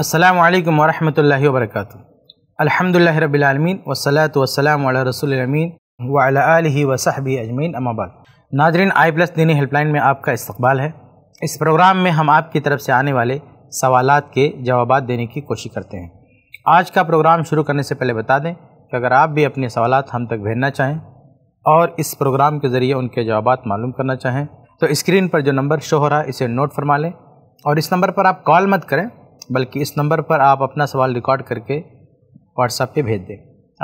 अल्लाम वरहमल वर्क अलहमदिल्ला रबालमीन वसलात वसलाम रसोलमीन वाली वसाहबी अजमीन अमाबाद नाजरीन आई प्लस दीनी हेल्पलाइन में आपका इस्तबाल है इस प्रोग्राम में हम आपकी तरफ से आने वाले सवाल के जवाब देने की कोशिश करते हैं आज का प्रोग्राम शुरू करने से पहले बता दें कि अगर आप भी अपने सवाल हम तक भेजना चाहें और इस प्रोग्राम के ज़रिए उनके जवाब मालूम करना चाहें तो स्क्रीन पर जो नंबर शो हो रहा है इसे नोट फरमा लें और इस नंबर पर आप कॉल मत करें बल्कि इस नंबर पर आप अपना सवाल रिकॉर्ड करके व्हाट्सएप पे भेज दें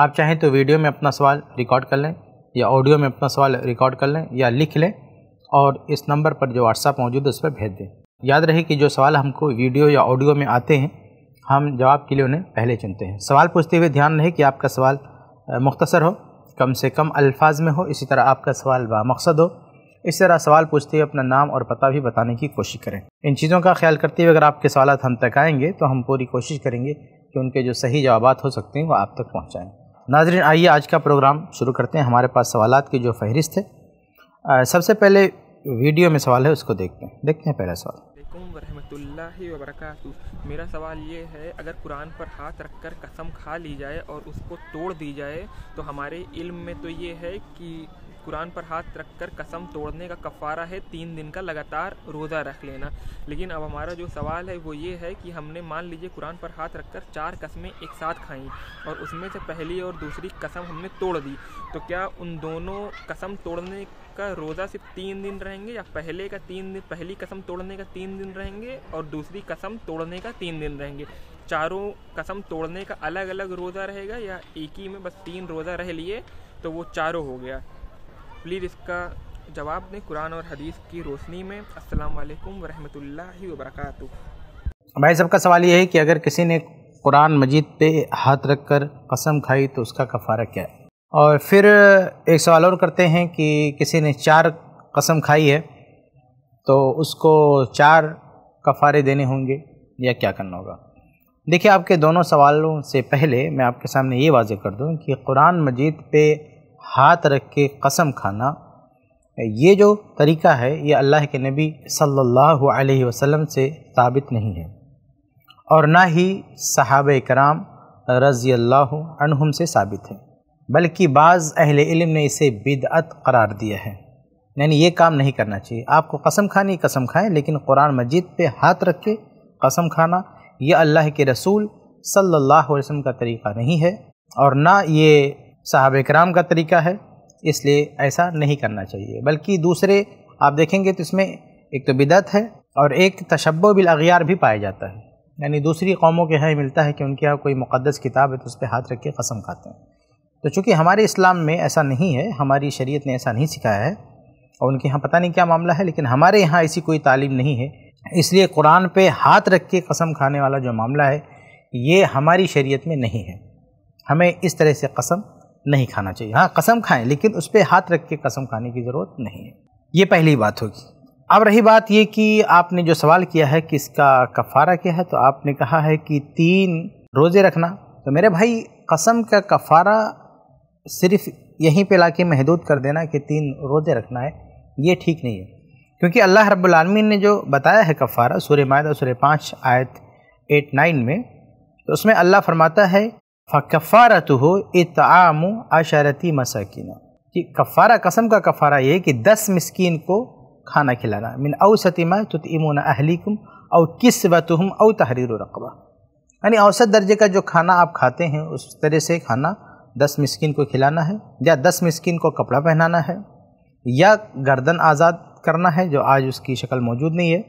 आप चाहें तो वीडियो में अपना सवाल रिकॉर्ड कर लें या ऑडियो में अपना सवाल रिकॉर्ड कर लें या लिख लें और इस नंबर पर जो व्हाट्सएप मौजूद है उस पर भेज दें याद रहे कि जो सवाल हमको वीडियो या ऑडियो में आते हैं हम जवाब के लिए उन्हें पहले चुनते हैं सवाल पूछते हुए ध्यान रहे कि आपका सवाल मुख्तसर हो कम से कम अल्फाज में हो इसी तरह आपका सवाल बामकसद हो इस तरह सवाल पूछते हुए अपना नाम और पता भी बताने की कोशिश करें इन चीज़ों का ख्याल करते हुए अगर आपके सवाल हम तक आएंगे तो हम पूरी कोशिश करेंगे कि उनके जो सही जवाब हो सकते हैं वो आप तक पहुँचाएँ नाजरन आइए आज का प्रोग्राम शुरू करते हैं हमारे पास सवाल की जो फहरिस्त है सबसे पहले वीडियो में सवाल है उसको देखते हैं देखते हैं पहला सवाल मेरा सवाल ये है अगर कुरान पर हाथ रखकर कसम खा ली जाए और उसको तोड़ दी जाए तो हमारे इल्म में तो ये है कि कुरान पर हाथ रख कर कसम तोड़ने का कफ़ारा है तीन दिन का लगातार रोज़ा रख लेना लेकिन अब हमारा जो सवाल है वो ये है कि हमने मान लीजिए कुरान पर हाथ रख कर चार कसमें एक साथ खाई और उसमें से पहली और दूसरी कसम हमने तोड़ दी तो क्या उन दोनों कसम तोड़ने का रोज़ा सिर्फ तीन दिन रहेंगे या पहले का तीन दिन पहली कसम तोड़ने का तीन दिन रहेंगे और दूसरी कसम तोड़ने का तीन दिन रहेंगे चारों कसम तोड़ने का अलग अलग रोज़ा रहेगा या एक ही में बस तीन रोज़ा रह लिए तो वो चारों हो गया प्लीज़ इसका जवाब दें कुरान और हदीस की रोशनी में अस्सलाम वालेकुम वरहमतुल्लाहि वबरकू भाई सबका सवाल यह है कि अगर किसी ने कुरान मजीद पे हाथ रख कर कसम खाई तो उसका कफ़ारा क्या है और फिर एक सवाल और करते हैं कि किसी ने चार कसम खाई है तो उसको चार कफ़ारे देने होंगे या क्या करना होगा देखिए आपके दोनों सवालों से पहले मैं आपके सामने ये वाजे कर दूं कि कुरान मजीद पे हाथ रख के कसम खाना ये जो तरीका है ये अल्लाह के नबी सल्लल्लाहु अलैहि वसल्लम से साबित नहीं है और ना ही सहाब कराम रज़ी अल्लाह से साबित है बल्कि बाज़ अहले इल्म ने इसे बिदअत करार दिया है यानी ये काम नहीं करना चाहिए आपको कसम खानी कसम खाएं लेकिन कुरान मजीद पे हाथ रख के कसम खाना ये अल्लाह के रसूल सल्लल्लाहु अलैहि वसल्लम का तरीका नहीं है और ना ये साहब कराम का तरीका है इसलिए ऐसा नहीं करना चाहिए बल्कि दूसरे आप देखेंगे तो इसमें एक तो बिदत है और एक तशब्बो बिलअगियार भी पाया जाता है यानी दूसरी कौमों के यहाँ मिलता है कि उनके यहाँ कोई मुक़दस किताब है तो उस पर हाथ रख के कसम खाते हैं तो चूँकि हमारे इस्लाम में ऐसा नहीं है हमारी शरीत ने ऐसा नहीं सिखाया है और उनके यहाँ पता नहीं क्या मामला है लेकिन हमारे यहाँ ऐसी कोई तालीम नहीं है इसलिए कुरान पे हाथ रख के कसम खाने वाला जो मामला है ये हमारी शरीयत में नहीं है हमें इस तरह से कसम नहीं खाना चाहिए हाँ कसम खाएं लेकिन उस पर हाथ रख के कसम खाने की ज़रूरत नहीं है ये पहली बात होगी अब रही बात ये कि आपने जो सवाल किया है कि इसका कफ़ारा क्या है तो आपने कहा है कि तीन रोज़े रखना तो मेरे भाई कसम का कफ़ारा सिर्फ यहीं पे लाके महदूद कर देना कि तीन रोज़े रखना है ये ठीक नहीं है क्योंकि अल्लाह रब्बुल ने जो बताया है कफ़ारा सूर्य माह सूर्य पाँच आयत एट नाइन में तो उसमें अल्लाह फरमाता है फ़ारा तो हो इताम आशारती मसाकिन कि कफ़ारा कसम का कफ़ारा ये कि दस मस्किन को खाना खिलाना मिन औसतिमा तो इमोन अहलिकुम और किस वतुम औ तहरीर रकबा यानी औसत दर्जे का जो खाना आप खाते हैं उस तरह से खाना दस मस्किन को खिलाना है या दस मस्किन को कपड़ा पहनाना है या गर्दन आज़ाद करना है जो आज उसकी शक्ल मौजूद नहीं है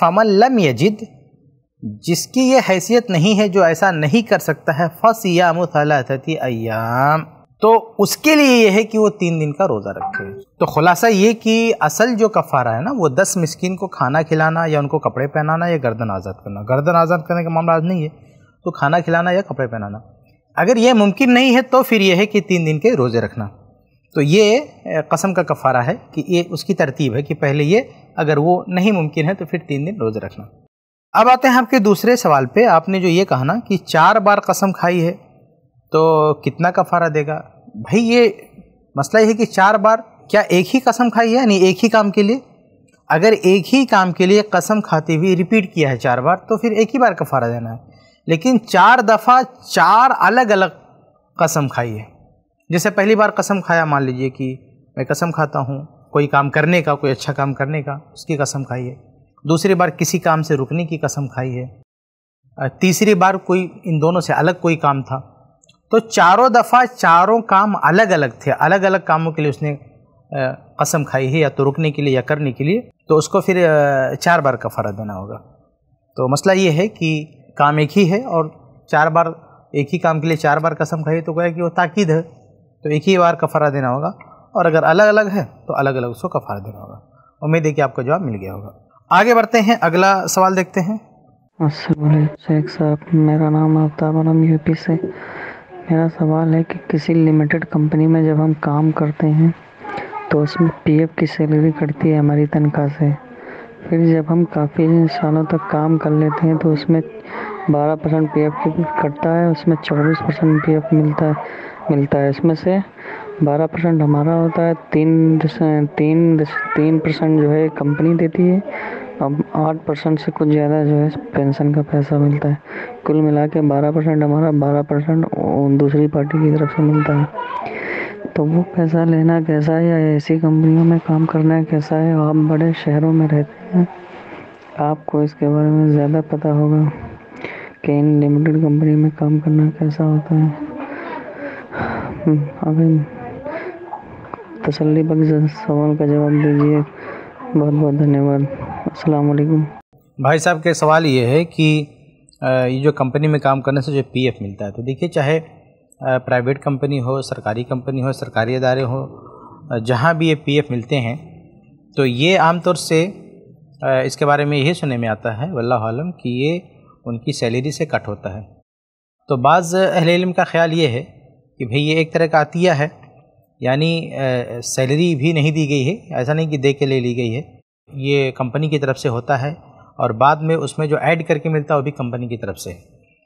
फ़ामल लम यजिद जिसकी ये हैसियत नहीं है जो ऐसा नहीं कर सकता है फ़सियाम थलाथती अयाम तो उसके लिए यह है कि वो तीन दिन का रोज़ा रखे तो खुलासा ये कि असल जो कफ़ारा है ना वो दस मिस्किन को खाना खिलाना या उनको कपड़े पहनाना या गर्दन आज़ाद करना गर्दन आज़ाद करने का मामला आज नहीं है तो खाना खिलाना या कपड़े पहनाना अगर ये मुमकिन नहीं है तो फिर यह है कि तीन दिन के रोज़े रखना तो ये कसम का कफ़ारा है कि ये उसकी तरतीब है कि पहले ये अगर वो नहीं मुमकिन है तो फिर तीन दिन रोज़े रखना अब आते हैं आपके दूसरे सवाल पे आपने जो ये कहा ना कि चार बार कसम खाई है तो कितना कफारा देगा भाई ये मसला ये है कि चार बार क्या एक ही कसम खाई है यानी एक ही काम के लिए अगर एक ही काम के लिए कसम खाती हुई रिपीट किया है चार बार तो फिर एक ही बार कफारा देना है लेकिन चार दफ़ा चार अलग अलग कसम खाई है जैसे पहली बार कसम खाया मान लीजिए कि मैं कसम खाता हूँ कोई काम करने का कोई अच्छा काम करने का उसकी कसम खाई है दूसरी बार किसी काम से रुकने की कसम खाई है तीसरी बार कोई इन दोनों से अलग कोई काम था तो चारों दफ़ा चारों काम अलग अलग थे अलग अलग कामों के लिए उसने कसम खाई है या तो रुकने के लिए या करने के लिए तो उसको फिर चार बार का फ़र्क देना होगा तो मसला ये है कि काम एक ही है और चार बार एक ही काम के लिए चार बार कसम खाई तो गया कि वो ताकीद है तो एक ही बार कफारा देना होगा और अगर अलग अलग है तो अलग अलग उसको कफारा देना होगा उम्मीद है कि आपका जवाब मिल गया होगा आगे बढ़ते हैं अगला सवाल देखते हैं शेख साहब मेरा नाम आफ्ताब आलम यूपी से मेरा सवाल है कि किसी लिमिटेड कंपनी में जब हम काम करते हैं तो उसमें पीएफ की सैलरी कटती है हमारी तनख्वाह से फिर जब हम काफ़ी सालों तक काम कर लेते हैं तो उसमें 12 परसेंट पी एफ कटता है उसमें 24 परसेंट पी मिलता है मिलता है इसमें से 12 परसेंट हमारा होता है तीन तीन तीन परसेंट जो है कंपनी देती है अब आठ परसेंट से कुछ ज़्यादा जो है पेंशन का पैसा मिलता है कुल मिला के बारह परसेंट हमारा बारह परसेंट दूसरी पार्टी की तरफ से मिलता है तो वो पैसा लेना कैसा है या ऐसी कंपनियों में काम करना कैसा है आप बड़े शहरों में रहते हैं आपको इसके बारे में ज़्यादा पता होगा कि इन लिमिटेड कंपनी में काम करना कैसा होता है हम्म, अभी तसली बख्श सवाल का जवाब दीजिए बहुत बहुत धन्यवाद अलैक्म भाई साहब के सवाल ये है कि ये जो कंपनी में काम करने से जो पीएफ मिलता है तो देखिए चाहे प्राइवेट कंपनी हो सरकारी कंपनी हो सरकारी अदारे हो जहाँ भी ये पीएफ मिलते हैं तो ये आमतौर से इसके बारे में यही सुनने में आता है वल्ला आलम कि ये उनकी सैलरी से कट होता है तो बाज़ अहल इलम का ख्याल ये है कि भाई ये एक तरह का अतिया है यानी सैलरी भी नहीं दी गई है ऐसा नहीं कि दे के ले ली गई है ये कंपनी की तरफ से होता है और बाद में उसमें जो ऐड करके मिलता है वो भी कंपनी की तरफ से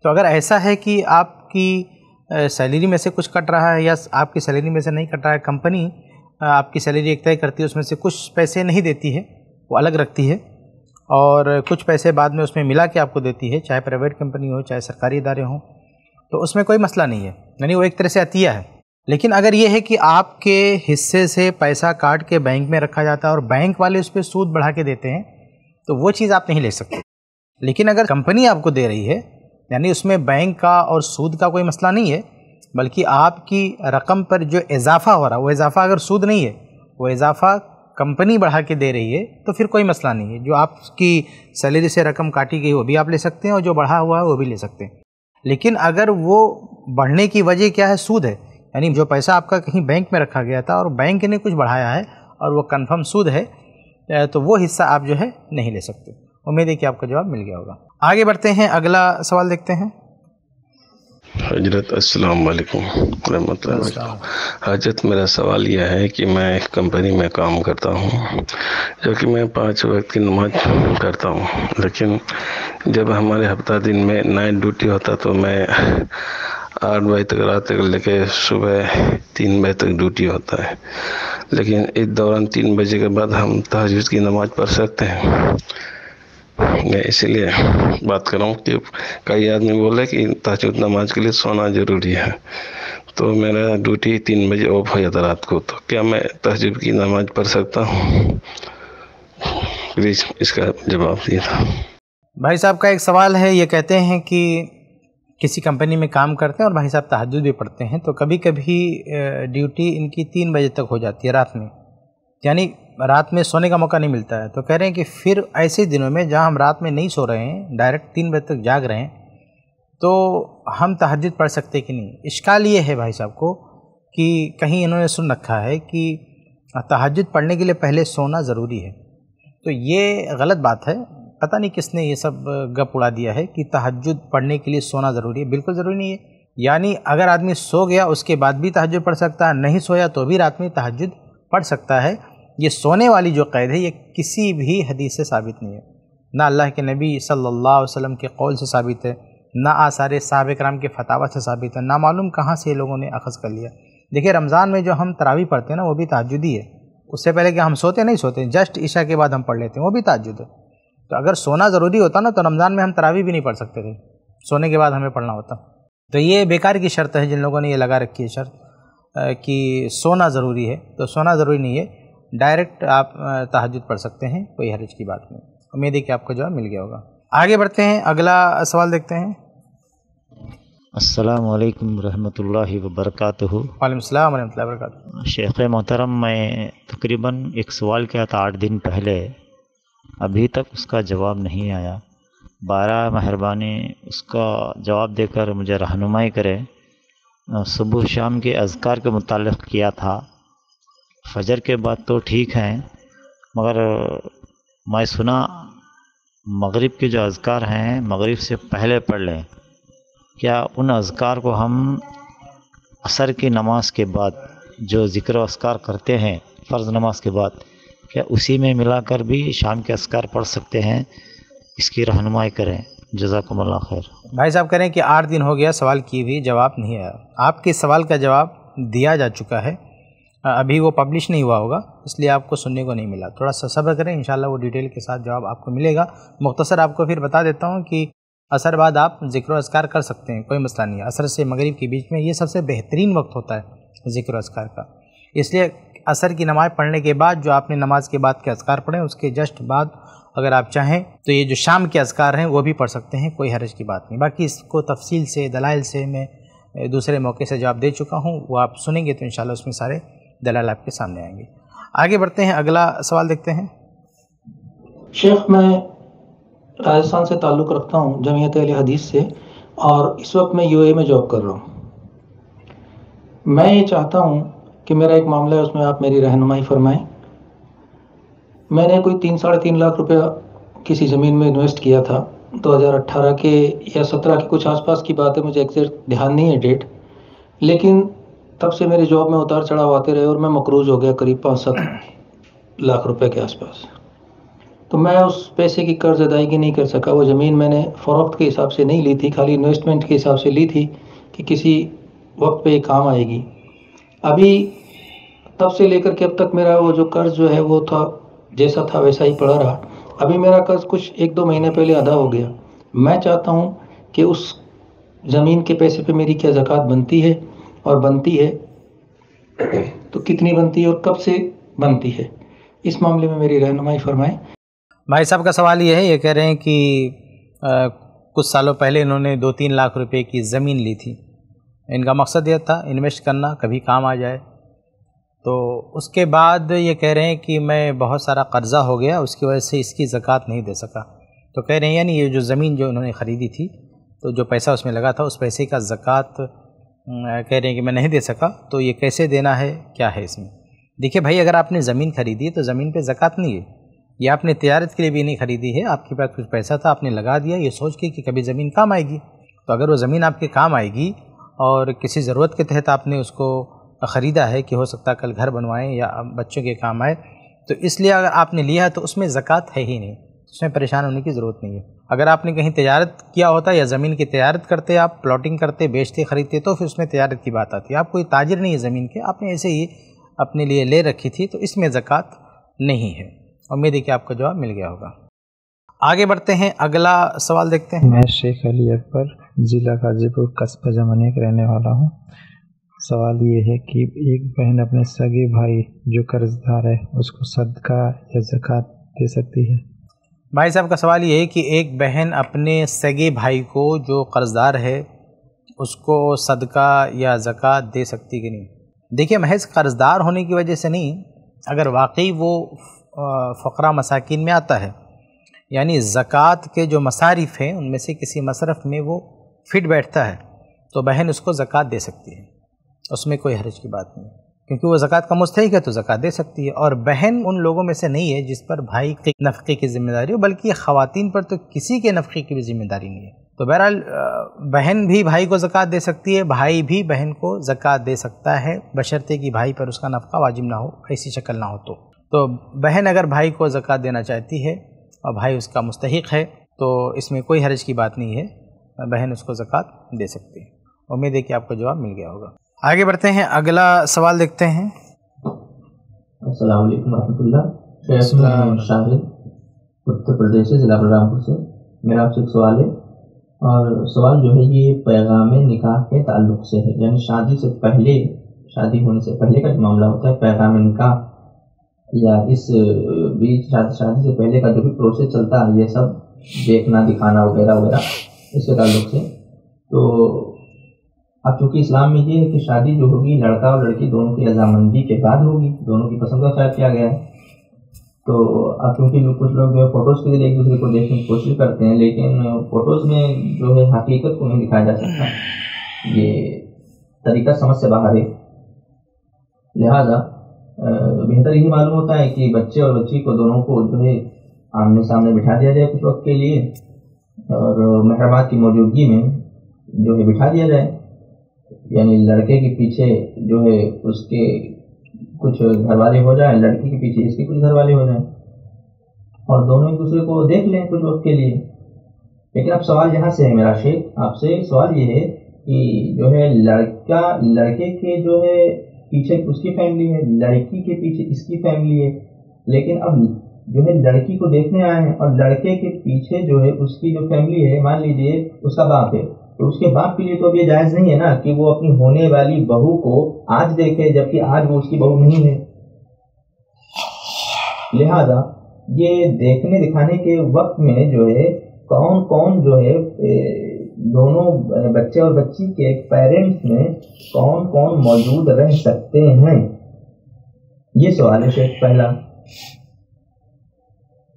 तो अगर ऐसा है कि आपकी सैलरी में से कुछ कट रहा है या आपकी सैलरी में से नहीं कट रहा है कंपनी आपकी सैलरी एक तय करती है उसमें से कुछ पैसे नहीं देती है वो अलग रखती है और कुछ पैसे बाद में उसमें मिला के आपको देती है चाहे प्राइवेट कंपनी हो चाहे सरकारी इदारे हों तो उसमें कोई मसला नहीं है यानी वो एक तरह से अतिया है लेकिन अगर ये है कि आपके हिस्से से पैसा काट के बैंक में रखा जाता है और बैंक वाले उस पर सूद बढ़ा के देते हैं तो वो चीज़ आप नहीं ले सकते लेकिन अगर कंपनी आपको दे रही है यानी उसमें बैंक का और सूद का कोई मसला नहीं है बल्कि आपकी रकम पर जो इजाफा हो रहा है वो इजाफा अगर सूद नहीं है वो इजाफा कंपनी बढ़ा के दे रही है तो फिर कोई मसला नहीं है जो आपकी सैलरी से रकम काटी गई वो भी आप ले सकते हैं और जो बढ़ा हुआ है वो भी ले सकते हैं लेकिन अगर वो बढ़ने की वजह क्या है सूद है यानी जो पैसा आपका कहीं बैंक में रखा गया था और बैंक ने कुछ बढ़ाया है और वो कन्फर्म सूद है तो वो हिस्सा आप जो है नहीं ले सकते उम्मीद है कि आपका जवाब मिल गया होगा आगे बढ़ते हैं अगला सवाल देखते हैं हजरत अस्सलाम वालेकुम हजरत मेरा सवाल यह है कि मैं एक कंपनी में काम करता हूँ जो कि मैं पाँच वक्त की नमाज करता हूँ लेकिन जब हमारे हफ्ता दिन में नाइट ड्यूटी होता तो मैं आठ बजे तक रात तक लेके सुबह तीन बजे तक ड्यूटी होता है लेकिन इस दौरान तीन बजे के बाद हम तहजद की नमाज़ पढ़ सकते हैं मैं इसीलिए बात कर रहा हूँ कि कई आदमी बोले कि तहजद नमाज के लिए सोना ज़रूरी है तो मेरा ड्यूटी तीन बजे ऑफ हो जाता रात को तो क्या मैं तहजद की नमाज पढ़ सकता हूँ प्लीज़ इसका जवाब दिया था भाई साहब का एक सवाल है ये कहते हैं कि किसी कंपनी में काम करते हैं और भाई साहब तहजद भी पढ़ते हैं तो कभी कभी ड्यूटी इनकी तीन बजे तक हो जाती है रात में यानी रात में सोने का मौका नहीं मिलता है तो कह रहे हैं कि फिर ऐसे दिनों में जहाँ हम रात में नहीं सो रहे हैं डायरेक्ट तीन बजे तक जाग रहे हैं तो हम तहजद पढ़ सकते कि नहीं इश्काल ये है भाई साहब को कि कहीं इन्होंने सुन रखा है कि तहजद पढ़ने के लिए पहले सोना ज़रूरी है तो ये गलत बात है पता नहीं किसने ये सब गप उड़ा दिया है कि तहजद पढ़ने के लिए सोना ज़रूरी है बिल्कुल ज़रूरी नहीं है यानी अगर आदमी सो गया उसके बाद भी तहजद पढ़ सकता है नहीं सोया तो भी रात में तहजद पढ़ सकता है ये सोने वाली जो कैद है ये किसी भी हदीस से साबित नहीं है ना अल्लाह के नबी सल्लल्लाहु अलैहि वसल्लम के कौल से साबित है ना आसार साहब कराम के फतावा से साबित है ना मालूम कहाँ से ये लोगों ने अखज़ कर लिया देखिए रमज़ान में जो हम तरावी पढ़ते हैं ना वो भी ताजुदी है उससे पहले कि हम सोते नहीं सोते जस्ट ईशा के बाद हम पढ़ लेते हैं वो भी तजुद है तो अगर सोना ज़रूरी होता ना तो रमज़ान में हम तरावी भी नहीं पढ़ सकते थे सोने के बाद हमें पढ़ना होता तो ये बेकार की शर्त है जिन लोगों ने ये लगा रखी है शर्त कि सोना ज़रूरी है तो सोना ज़रूरी नहीं है डायरेक्ट आप तहजद पढ़ सकते हैं कोई हरज की बात नहीं उम्मीद है कि आपको जवाब मिल गया होगा आगे बढ़ते हैं अगला सवाल देखते हैं अस्सलाम वालेकुम रहमतुल्लाहि व बरकातुहू वालेकुम सलाम रहमतुल्लाहि व बरकातुहू शेख मोहतरम मैं तकरीबन एक सवाल किया था आठ दिन पहले अभी तक उसका जवाब नहीं आया बारह मेहरबानी उसका जवाब देकर मुझे रहनुमाई करे सुबह शाम के अजकार के मुतल किया था फजर के बाद तो ठीक है मगर मैं सुना मगरिब के जो अजकार हैं मगरिब से पहले पढ़ लें क्या उन अजकार को हम असर की नमाज के बाद जो ज़िक्र असकार करते हैं फ़र्ज़ नमाज के बाद क्या उसी में मिलाकर भी शाम के असकार पढ़ सकते हैं इसकी रहनुमाई करें जजाकमल्ला खैर भाई साहब करें कि आठ दिन हो गया सवाल की भी जवाब नहीं आया आपके सवाल का जवाब दिया जा चुका है अभी वो पब्लिश नहीं हुआ होगा इसलिए आपको सुनने को नहीं मिला थोड़ा सा सब्र करें इन वो डिटेल के साथ जवाब आपको मिलेगा मुख्तसर आपको फिर बता देता हूँ कि असर बाद आप जिक्र असकार कर सकते हैं कोई मसला नहीं है असर से मगरिब के बीच में ये सबसे बेहतरीन वक्त होता है जिक्र असकार का इसलिए असर की नमाज़ पढ़ने के बाद जो आपने नमाज के बाद के असकार पढ़े उसके जस्ट बाद अगर आप चाहें तो ये जो शाम के असकार हैं वो भी पढ़ सकते हैं कोई हरज की बात नहीं बाकी इसको तफसील से दलाइल से मैं दूसरे मौके से जवाब दे चुका हूँ वो आप सुनेंगे तो इन उसमें सारे दलाल आपके सामने आएंगे आगे बढ़ते हैं अगला सवाल देखते हैं शेख मैं राजस्थान से ताल्लुक़ रखता हूँ जमीयत अली हदीस से और इस वक्त मैं यूए में जॉब कर रहा हूँ मैं ये चाहता हूँ कि मेरा एक मामला है उसमें आप मेरी रहनुमाई फरमाएं मैंने कोई तीन साढ़े तीन लाख रुपया किसी ज़मीन में इन्वेस्ट किया था 2018 के या 17 के कुछ आसपास की बात है मुझे एग्जैक्ट ध्यान नहीं है डेट लेकिन तब से मेरे जॉब में उतार चढ़ाव आते रहे और मैं मकरूज हो गया करीब पाँच सात लाख रुपए के आसपास तो मैं उस पैसे की कर्ज अदायगी नहीं कर सका वो ज़मीन मैंने फ़रोख्त के हिसाब से नहीं ली थी खाली इन्वेस्टमेंट के हिसाब से ली थी कि किसी वक्त पे ये काम आएगी अभी तब से लेकर के अब तक मेरा वो जो कर्ज जो है वो था जैसा था वैसा ही पड़ा रहा अभी मेरा कर्ज कुछ एक दो महीने पहले अदा हो गया मैं चाहता हूँ कि उस ज़मीन के पैसे पे मेरी क्या जक़ात बनती है और बनती है तो कितनी बनती है और कब से बनती है इस मामले में मेरी रहनुमाई फरमाएं भाई साहब का सवाल यह है ये कह रहे हैं कि आ, कुछ सालों पहले इन्होंने दो तीन लाख रुपए की ज़मीन ली थी इनका मकसद यह था इन्वेस्ट करना कभी काम आ जाए तो उसके बाद ये कह रहे हैं कि मैं बहुत सारा कर्ज़ा हो गया उसकी वजह से इसकी ज़क़़त नहीं दे सका तो कह रहे हैं यानी ये जो ज़मीन जो इन्होंने ख़रीदी थी तो जो पैसा उसमें लगा था उस पैसे का ज़क़़त कह रहे हैं कि मैं नहीं दे सका तो ये कैसे देना है क्या है इसमें देखिए भाई अगर आपने ज़मीन ख़रीदी तो ज़मीन पर ज़क़़त नहीं है ये आपने तजारत के लिए भी नहीं ख़रीदी है आपके पास कुछ पैसा था आपने लगा दिया ये सोच के कि कभी ज़मीन काम आएगी तो अगर वो ज़मीन आपके काम आएगी और किसी ज़रूरत के तहत आपने उसको ख़रीदा है कि हो सकता है कल घर बनवाएं या बच्चों के काम आए तो इसलिए अगर आपने लिया है तो उसमें ज़क़़त है ही नहीं उसमें परेशान होने की ज़रूरत नहीं है अगर आपने कहीं तजारत किया होता या ज़मीन की तजारत करते आप प्लॉटिंग करते बेचते ख़रीदते तो फिर उसमें तजारत की बात आती है आप कोई ताजिर नहीं है ज़मीन के आपने ऐसे ही अपने लिए ले रखी थी तो इसमें ज़क़़त नहीं है उम्मीद है कि आपका जवाब मिल गया होगा आगे बढ़ते हैं अगला सवाल देखते हैं मैं शेख अली अकबर ज़िला गाज़ीपुर कस्बा जमाने का रहने वाला हूँ सवाल ये है कि एक बहन अपने सगे भाई जो कर्जदार है उसको सदका या ज़क़़त दे सकती है भाई साहब का सवाल ये है कि एक बहन अपने सगे भाई को जो कर्जदार है उसको सदका या ज़क़़त दे सकती कि नहीं देखिए महज कर्जदार होने की वजह से नहीं अगर वाकई वो फ़करा मसाकिन में आता है यानी ज़क़़त के जो मसारिफ़ हैं उनमें से किसी मसरफ़ में वो फिट बैठता है तो बहन उसको ज़क़़त दे सकती है उसमें कोई हरज की बात नहीं क्योंकि वो ज़क़़त का मुस्तक है तो ज़क़़त दे सकती है और बहन उन लोगों में से नहीं है जिस पर भाई के नफ़े की ज़िम्मेदारी हो बल्कि ख़वातीन पर तो किसी के नफ़े की भी ज़िम्मेदारी नहीं है तो बहरहाल बहन भी भाई को ज़क़़त दे सकती है भाई भी बहन को ज़क़़त दे सकता है बशर्ते कि भाई पर उसका नफ़ा वाजिब ना हो ऐसी शक्ल ना हो तो तो बहन अगर भाई को ज़क़़त देना चाहती है और भाई उसका मुस्तक है तो इसमें कोई हरज की बात नहीं है बहन उसको ज़क़़त दे सकती है उम्मीद है कि आपको जवाब मिल गया होगा आगे बढ़ते हैं अगला सवाल देखते हैं उत्तर प्रदेश से ज़िला बलरामपुर से मेरा आपसे एक सवाल है और सवाल जो है ये पैगाम निकाह के ताल्लुक से है यानी शादी से पहले शादी होने से पहले का जो मामला होता है पैगाम निकाह या इस बीच शादी से पहले का जो भी प्रोसेस चलता है ये सब देखना दिखाना वगैरह वगैरह इससे ताल्लुक से तो अब चूँकि इस्लाम में ये है कि शादी जो होगी लड़का और लड़की दोनों की रजामंदी के बाद होगी दोनों की पसंद का ख्याल किया गया है तो अब चूँकि कुछ लोग जो है फ़ोटोज़ के लिए एक दूसरे को देखने की कोशिश करते हैं लेकिन फ़ोटोज़ में जो है हकीकत को नहीं दिखाया जा सकता ये तरीका समझ से बाहर है लिहाजा बेहतर यही मालूम होता है कि बच्चे और बच्ची को दोनों को जो है आमने सामने बिठा दिया जाए कुछ वक्त के लिए और महरमात की मौजूदगी में जो है बिठा दिया जाए यानी लड़के के पीछे जो है उसके कुछ घर वाले हो जाए लड़की के पीछे इसके कुछ घर वाले हो जाए और दोनों एक दूसरे को देख लें कुछ वक्त के लिए लेकिन अब सवाल यहाँ से है मेरा शेख आपसे सवाल ये है कि जो है लड़का लड़के के जो है पीछे उसकी फैमिली है लड़की के पीछे इसकी फैमिली है लेकिन अब जो है लड़की को देखने आए हैं और लड़के के पीछे जो है उसकी जो फैमिली है मान लीजिए उसका बाप है तो उसके बाप के लिए तो अब ये जायज़ नहीं है ना कि वो अपनी होने वाली बहू को आज देखे जबकि आज वो उसकी बहू नहीं है लिहाजा ये देखने दिखाने के वक्त में जो है कौन कौन जो है दोनों बच्चे और बच्ची के पेरेंट्स में कौन कौन मौजूद रह सकते हैं ये सवाल है पहला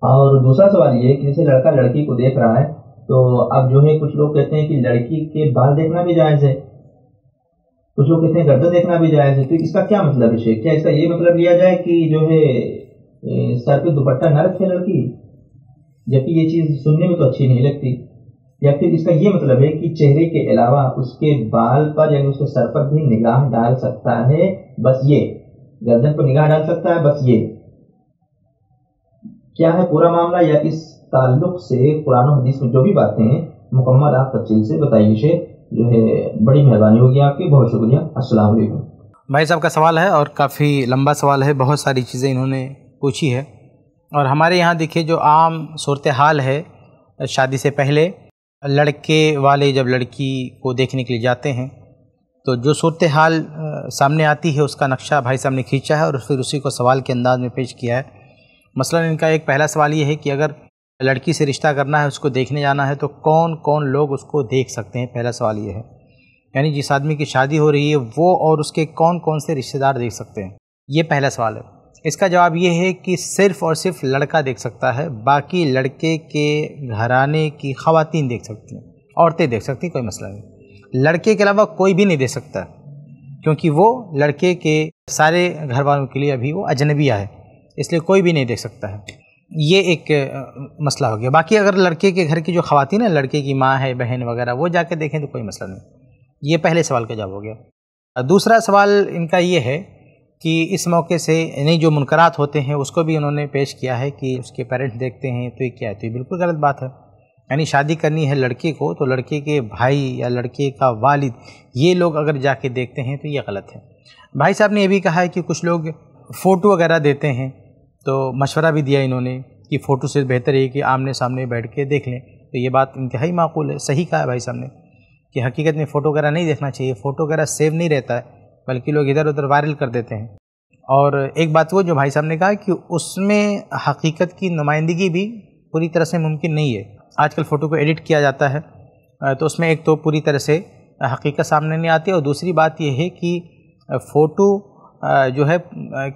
और दूसरा सवाल ये कि जैसे लड़का लड़की को देख रहा है तो अब जो है कुछ लोग कहते हैं कि लड़की के बाल देखना भी जायज़ है कुछ लोग कहते हैं गर्दन देखना भी जायज़ है तो इसका क्या मतलब है शेख क्या इसका ये मतलब लिया जाए कि जो है सर पे दुपट्टा न रखे लड़की जबकि ये चीज़ सुनने में तो अच्छी नहीं लगती या फिर इसका ये मतलब है कि चेहरे के अलावा उसके बाल पर यानी उसके सर पर भी निगाह डाल सकता है बस ये गर्दन पर निगाह डाल सकता है बस ये क्या है पूरा मामला या इस ताल्लुक से कुरान हदीस में जो भी बातें हैं मुकम्मल आप तफसील से बताइए से जो है बड़ी मेहरबानी होगी आपकी बहुत शुक्रिया अस्सलाम वालेकुम भाई साहब का सवाल है और काफ़ी लंबा सवाल है बहुत सारी चीज़ें इन्होंने पूछी है और हमारे यहाँ देखिए जो आम सूरत हाल है शादी से पहले लड़के वाले जब लड़की को देखने के लिए जाते हैं तो जो सूरत हाल सामने आती है उसका नक्शा भाई साहब ने खींचा है और फिर उसी को सवाल के अंदाज में पेश किया है मसलन इनका एक पहला सवाल ये है कि अगर लड़की से रिश्ता करना है उसको देखने जाना है तो कौन कौन लोग उसको देख सकते हैं पहला सवाल ये है यानी जिस आदमी की शादी हो रही है वो और उसके कौन कौन से रिश्तेदार देख सकते हैं ये पहला सवाल है इसका जवाब ये है कि सिर्फ़ और सिर्फ लड़का देख सकता है बाकी लड़के के घराने की खातन देख सकती हैं औरतें देख सकती हैं कोई मसला नहीं लड़के के अलावा कोई भी नहीं देख सकता क्योंकि वो लड़के के सारे घर वालों के लिए अभी वो अजनबिया है इसलिए कोई भी नहीं देख सकता है ये एक मसला हो गया बाकी अगर लड़के के घर की जो खातन है लड़के की माँ है बहन वगैरह वो जाके देखें तो कोई मसला नहीं ये पहले सवाल का जवाब हो गया दूसरा सवाल इनका ये है कि इस मौके से यानी जो मुनकरात होते हैं उसको भी उन्होंने पेश किया है कि उसके पेरेंट्स देखते हैं तो ये क्या है तो ये बिल्कुल गलत बात है यानी शादी करनी है लड़के को तो लड़के के भाई या लड़के का वालिद ये लोग अगर जाके देखते हैं तो ये गलत है भाई साहब ने ये भी कहा है कि कुछ लोग फ़ोटो वगैरह देते हैं तो मशवरा भी दिया इन्होंने कि फ़ोटो से बेहतर है कि आमने सामने बैठ के देख लें तो ये बात इंतहाई माकूल है सही कहा है भाई साहब ने कि हकीकत में फ़ोटो वगैरह नहीं देखना चाहिए फ़ोटो वगैरह सेव नहीं रहता है बल्कि लोग इधर उधर वायरल कर देते हैं और एक बात वो जो भाई साहब ने कहा कि उसमें हकीकत की नुमाइंदगी भी पूरी तरह से मुमकिन नहीं है आजकल फ़ोटो को एडिट किया जाता है तो उसमें एक तो पूरी तरह से हकीकत सामने नहीं आती और दूसरी बात यह है कि फ़ोटो जो है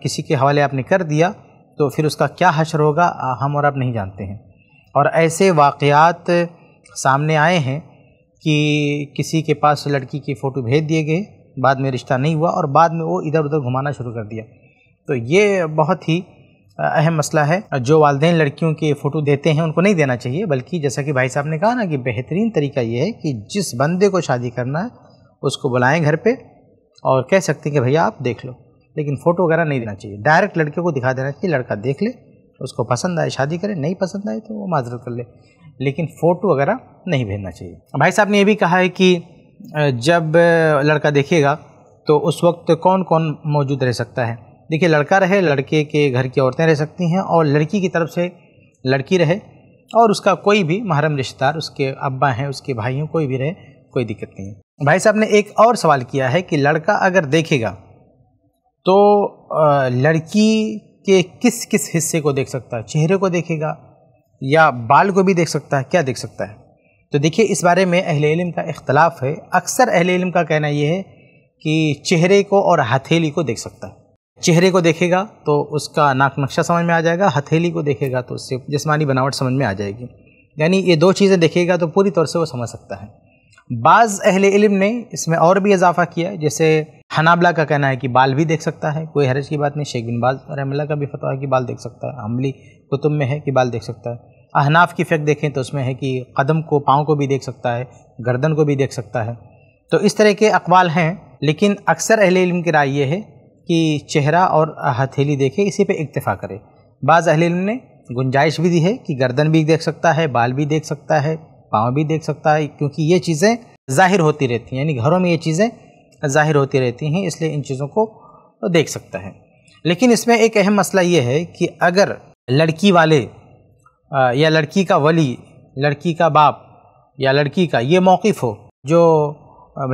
किसी के हवाले आपने कर दिया तो फिर उसका क्या हशर होगा हम और आप नहीं जानते हैं और ऐसे वाक़ात सामने आए हैं कि किसी के पास लड़की की फ़ोटो भेज दिए गए बाद में रिश्ता नहीं हुआ और बाद में वो इधर उधर घुमाना शुरू कर दिया तो ये बहुत ही अहम मसला है जो वालदे लड़कियों के फ़ोटो देते हैं उनको नहीं देना चाहिए बल्कि जैसा कि भाई साहब ने कहा ना कि बेहतरीन तरीका ये है कि जिस बंदे को शादी करना है उसको बुलाएं घर पे और कह सकते हैं कि भैया आप देख लो लेकिन फ़ोटो वगैरह नहीं देना चाहिए डायरेक्ट लड़के को दिखा देना चाहिए लड़का देख ले उसको पसंद आए शादी करे नहीं पसंद आए तो वो माजरत कर ले लेकिन फ़ोटो वगैरह नहीं भेजना चाहिए भाई साहब ने ये भी कहा है कि जब लड़का देखेगा तो उस वक्त कौन कौन मौजूद रह सकता है देखिए लड़का रहे लड़के के घर की औरतें रह सकती हैं और लड़की की तरफ से लड़की रहे और उसका कोई भी महरम रिश्तेदार उसके अब्बा हैं उसके भाइयों कोई भी रहे कोई दिक्कत नहीं है भाई साहब ने एक और सवाल किया है कि लड़का अगर देखेगा तो लड़की के किस किस हिस्से को देख सकता है चेहरे को देखेगा या बाल को भी देख सकता है क्या देख सकता है तो देखिए इस बारे में अहले इल्म का इख्तलाफ है अक्सर अहले इल्म का कहना यह है कि चेहरे को और हथेली को देख सकता है चेहरे को देखेगा तो उसका नाक नक्शा समझ में आ जाएगा हथेली को देखेगा तो उससे जिसमानी बनावट समझ में आ जाएगी यानी ये दो चीज़ें देखेगा तो पूरी तौर से वो समझ सकता है बाज़ अहल इल्म ने इसमें और भी इजाफा किया जैसे हनाबला का कहना है कि बाल भी देख सकता है कोई हरज की बात नहीं शेख बिन बाज रहमल्ला का भी फतवा है कि बाल देख सकता है हमली कुतुब में है कि बाल देख सकता है अहनाफ की फेक देखें तो उसमें है कि कदम को पाँव को भी देख सकता है गर्दन को भी देख सकता है तो इस तरह के अकवाल हैं लेकिन अक्सर अहल इल्म की राय ये है कि चेहरा और हथेली देखे इसी पे इक्तफ़ा करे बाज़ अहल इल्म ने गुंजाइश भी दी है कि गर्दन भी देख सकता है बाल भी देख सकता है पाँव भी देख सकता है क्योंकि ये चीज़ें ज़ाहिर होती रहती हैं यानी घरों में ये चीज़ें ज़ाहिर होती रहती हैं इसलिए इन चीज़ों को देख सकता है लेकिन इसमें एक अहम मसला ये है कि अगर लड़की वाले या लड़की का वली लड़की का बाप या लड़की का ये मौक़ हो जो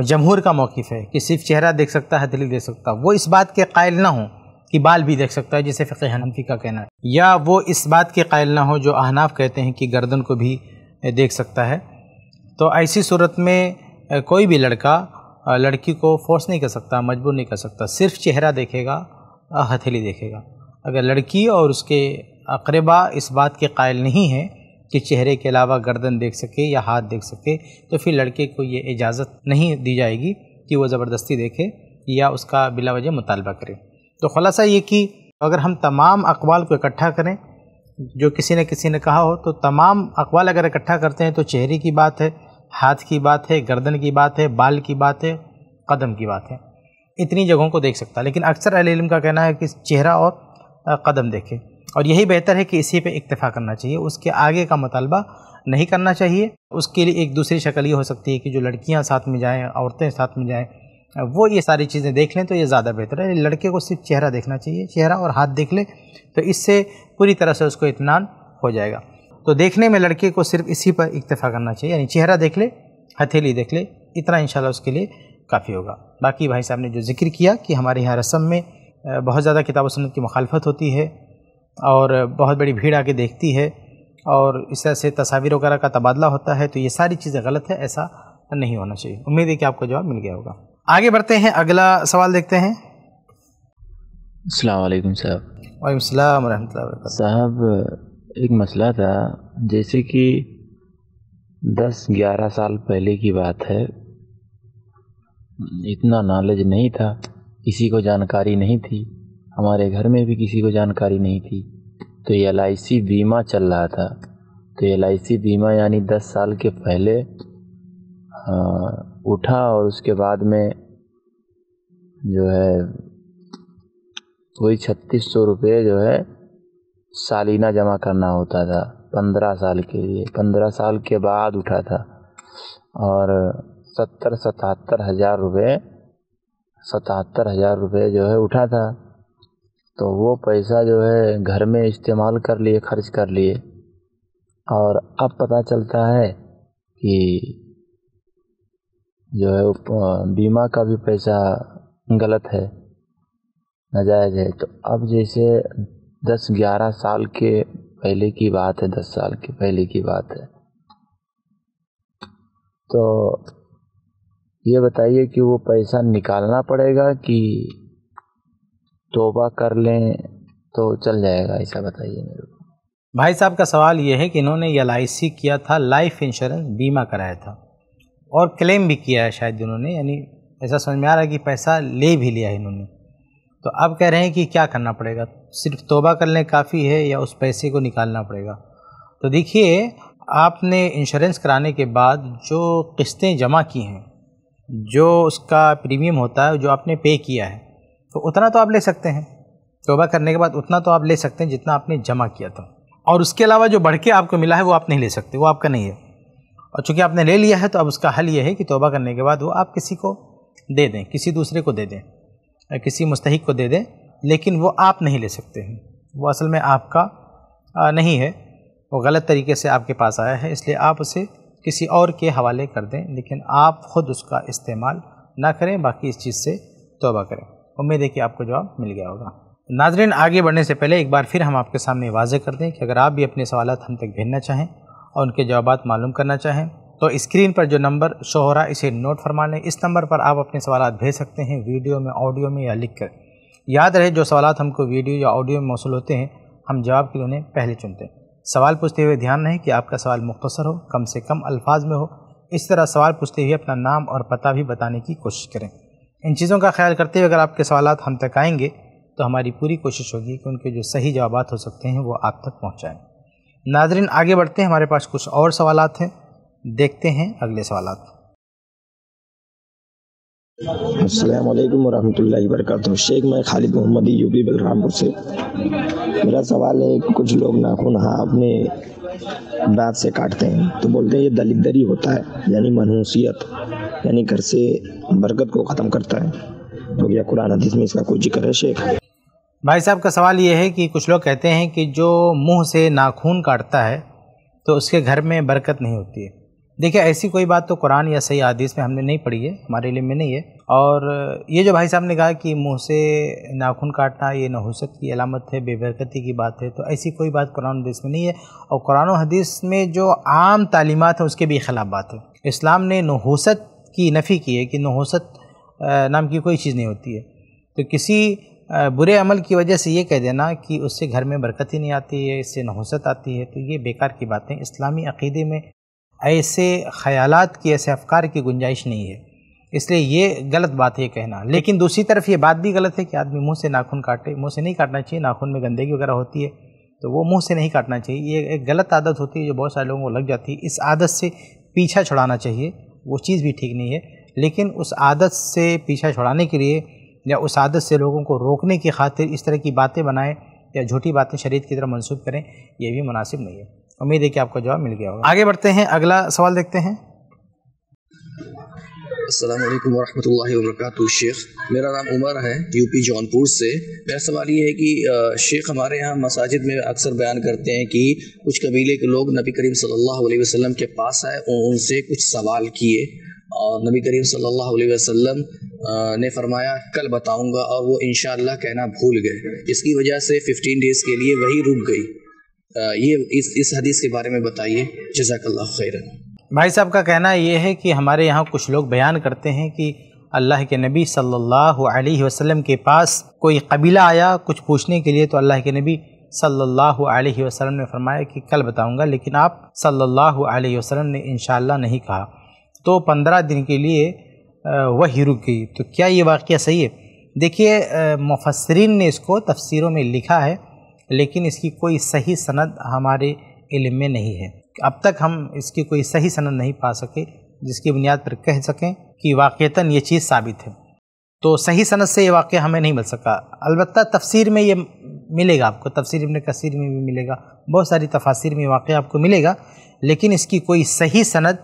जमहूर का मौक़ है कि सिर्फ चेहरा देख सकता है दिल देख सकता है वो इस बात के कायल ना हो कि बाल भी देख सकता है जिसे फ़िक़ हनफी का कहना है या वो इस बात के कायल ना हो जो अहनाफ कहते हैं कि गर्दन को भी देख सकता है तो ऐसी सूरत में कोई भी लड़का लड़की को फोर्स नहीं कर सकता मजबूर नहीं कर सकता सिर्फ चेहरा देखेगा हथेली देखेगा अगर लड़की और उसके अकरबा इस बात के कायल नहीं हैं कि चेहरे के अलावा गर्दन देख सके या हाथ देख सके तो फिर लड़के को ये इजाज़त नहीं दी जाएगी कि वो ज़बरदस्ती देखे या उसका बिला वजह मुतालबा करे तो खुलासा ये कि अगर हम तमाम अकवाल को इकट्ठा करें जो किसी ने किसी ने कहा हो तो तमाम अकवाल अगर इकट्ठा करते हैं तो चेहरे की बात है हाथ की बात है गर्दन की बात है बाल की बात है कदम की बात है इतनी जगहों को देख सकता है लेकिन अक्सर अहल का कहना है कि चेहरा और कदम देखें और यही बेहतर है कि इसी पे इतफा करना चाहिए उसके आगे का मतालबा नहीं करना चाहिए उसके लिए एक दूसरी शक्ल ये हो सकती है कि जो लड़कियाँ साथ में जाएँ औरतें साथ में जाएँ वो ये सारी चीज़ें देख लें तो ये ज़्यादा बेहतर है लड़के को सिर्फ चेहरा देखना चाहिए चेहरा और हाथ देख लें तो इससे पूरी तरह से उसको इतमान हो जाएगा तो देखने में लड़के को सिर्फ इसी पर इतफ़ा करना चाहिए यानी चेहरा देख ले हथेली देख ले इतना इनशाला उसके लिए काफ़ी होगा बाकी भाई साहब ने जो जिक्र किया कि हमारे यहाँ रस्म में बहुत ज़्यादा किताब सन्नत की मुखालफत होती है और बहुत बड़ी भीड़ आके देखती है और इस तरह से तस्वीर वगैरह का तबादला होता है तो ये सारी चीज़ें गलत है ऐसा नहीं होना चाहिए उम्मीद है कि आपको जवाब मिल गया होगा आगे बढ़ते हैं अगला सवाल देखते हैं अलैक्म साहब वाईक साहब एक मसला था जैसे कि दस ग्यारह साल पहले की बात है इतना नॉलेज नहीं था किसी को जानकारी नहीं थी हमारे घर में भी किसी को जानकारी नहीं थी तो एल बीमा चल रहा था तो एल बीमा यानी दस साल के पहले आ, उठा और उसके बाद में जो है वही छत्तीस सौ रुपये जो है सालीना जमा करना होता था पंद्रह साल के लिए पंद्रह साल के बाद उठा था और सत्तर सतहत्तर हज़ार रुपये सतहत्तर हज़ार रुपये जो है उठा था तो वो पैसा जो है घर में इस्तेमाल कर लिए खर्च कर लिए और अब पता चलता है कि जो है बीमा का भी पैसा गलत है नाजायज़ है तो अब जैसे दस ग्यारह साल के पहले की बात है दस साल के पहले की बात है तो ये बताइए कि वो पैसा निकालना पड़ेगा कि तोबा कर लें तो चल जाएगा ऐसा बताइए मेरे को भाई साहब का सवाल ये है कि इन्होंने एल किया था लाइफ इंश्योरेंस बीमा कराया था और क्लेम भी किया है शायद इन्होंने यानी ऐसा समझ में आ रहा है कि पैसा ले भी लिया है इन्होंने तो अब कह रहे हैं कि क्या करना पड़ेगा सिर्फ तोबा कर लें काफ़ी है या उस पैसे को निकालना पड़ेगा तो देखिए आपने इंश्योरेंस कराने के बाद जो किस्तें जमा की हैं जो उसका प्रीमियम होता है जो आपने पे किया है तो उतना तो आप ले सकते हैं तोबा करने के बाद उतना तो आप ले सकते हैं जितना आपने जमा किया था और उसके अलावा जो बढ़ के आपको मिला है वो आप नहीं ले सकते वो आपका नहीं है और चूँकि आपने ले लिया है तो अब उसका हल ये है कि तोबा करने के बाद वो आप किसी को दे दें किसी दूसरे को दे दें किसी मुस्तक को दे दें लेकिन वो आप नहीं ले सकते हैं वो असल में आपका नहीं है वो गलत तरीके से आपके पास आया है इसलिए आप उसे किसी और के हवाले कर दें लेकिन आप ख़ुद उसका इस्तेमाल ना करें बाकी इस चीज़ से तोबा करें उम्मीद है कि आपको जवाब मिल गया होगा नाजरन आगे बढ़ने से पहले एक बार फिर हम आपके सामने वाजह कर दें कि अगर आप भी अपने सवाल हम तक भेजना चाहें और उनके जवाब मालूम करना चाहें तो स्क्रीन पर जो नंबर शो हो रहा है इसे नोट फरमा लें इस नंबर पर आप अपने सवाल भेज सकते हैं वीडियो में ऑडियो में या लिख कर याद रहे जो सवाल हमको वीडियो या ऑडियो में मौसू होते हैं हम जवाब के लिए उन्हें पहले चुनते हैं सवाल पूछते हुए ध्यान रहे कि आपका सवाल मुख्तसर हो कम से कम अल्फाज में हो इस तरह सवाल पूछते हुए अपना नाम और पता भी बताने की कोशिश करें इन चीज़ों का ख्याल करते हुए अगर आपके सवाल हम तक आएंगे तो हमारी पूरी कोशिश होगी कि उनके जो सही जवाब हो सकते हैं वो आप तक पहुँचाएँ नाजरीन आगे बढ़ते हैं हमारे पास कुछ और सवाल हैं देखते हैं अगले सवाल अल्लाम वरहमल वर्क शेख मैं खालिद मोहम्मदी यूपी बलरामपुर से मेरा सवाल है कुछ लोग नाखून हाँ अपने दांत से काटते हैं तो बोलते हैं ये दलित दरी होता है यानी मनहूसियत यानी घर से बरकत को ख़त्म करता है तो क्या कुरान हदीस में इसका कोई जिक्र है शेख भाई साहब का सवाल ये है कि कुछ लोग कहते हैं कि जो मुँह से नाखून काटता है तो उसके घर में बरकत नहीं होती है देखिए ऐसी कोई बात तो कुरान या सही हदीस में हमने नहीं पढ़ी है हमारे लिए में नहीं है और ये जो भाई साहब ने कहा कि मुँह से नाखून काटना ये नहुसत की अलामत है बेबरकती की बात है तो ऐसी कोई बात कुरान हदीस में नहीं है और कुरान हदीस में जो आम तालीमत हैं उसके भी खिलाफ बात है इस्लाम ने नहुसत की नफ़ी की है कि नहुसत नाम की कोई चीज़ नहीं होती है तो किसी बुरे अमल की वजह से ये कह देना कि उससे घर में बरकत ही नहीं आती है इससे नहुसत आती है तो ये बेकार की बातें इस्लामी अकीदे में ऐसे ख्याल की ऐसे अफकार की गुंजाइश नहीं है इसलिए ये गलत बात है कहना लेकिन दूसरी तरफ ये बात भी गलत है कि आदमी मुंह से नाखून काटे मुंह से नहीं काटना चाहिए नाखून में गंदगी वगैरह होती है तो वो मुंह से नहीं काटना चाहिए ये एक गलत आदत होती है जो बहुत सारे लोगों को लग जाती है इस आदत से पीछा छुड़ाना चाहिए वो चीज़ भी ठीक नहीं है लेकिन उस आदत से पीछा छुड़ाने के लिए या उस आदत से लोगों को रोकने की खातिर इस तरह की बातें बनाएँ या झूठी बातें शरीर की तरह मनसूब करें यह भी मुनासिब नहीं है उम्मीद है कि आपका जवाब मिल गया होगा आगे बढ़ते हैं अगला सवाल देखते हैं अल्लाम वरहमल वर्क शेख मेरा नाम उमर है यूपी जौनपुर से मेरा सवाल ये है कि शेख हमारे यहाँ मसाजिद में अक्सर बयान करते हैं कि कुछ कबीले के लोग नबी करीम सल्लल्लाहु अलैहि वसल्लम के पास आए और उनसे कुछ सवाल किए और नबी करीम सल्लल्लाहु अलैहि वसल्लम ने फरमाया कल बताऊंगा और वो इन कहना भूल गए इसकी वजह से फिफ्टीन डेज़ के लिए वही रुक गई ये इस इस हदीस के बारे में बताइए जजाकल्ला खैर भाई साहब का कहना यह है कि हमारे यहाँ कुछ लोग बयान करते हैं कि अल्लाह के नबी सल्लल्लाहु अलैहि वसल्लम के पास कोई कबीला आया कुछ पूछने के लिए तो अल्लाह के नबी सल्लल्लाहु अलैहि वसल्लम ने फरमाया कि कल बताऊंगा लेकिन आप सल्लल्लाहु अलैहि वसल्लम ने इन नहीं कहा तो पंद्रह दिन के लिए वही रुक गई तो क्या ये वाक़ सही है देखिए मुफसरीन ने इसको तफसीरों में लिखा है लेकिन इसकी कोई सही सनद हमारे इल्म में नहीं है अब तक हम इसकी कोई सही सनद नहीं पा सके जिसकी बुनियाद पर कह सकें कि वाक़ता ये चीज़ साबित है तो सही सनद से ये वाक़ हमें नहीं मिल सका अलबत् तफसीर में ये मिलेगा आपको तफसीर इबन कसीर में भी मिलेगा बहुत सारी तफासिर में वाक़ आपको मिलेगा लेकिन इसकी कोई सही सनद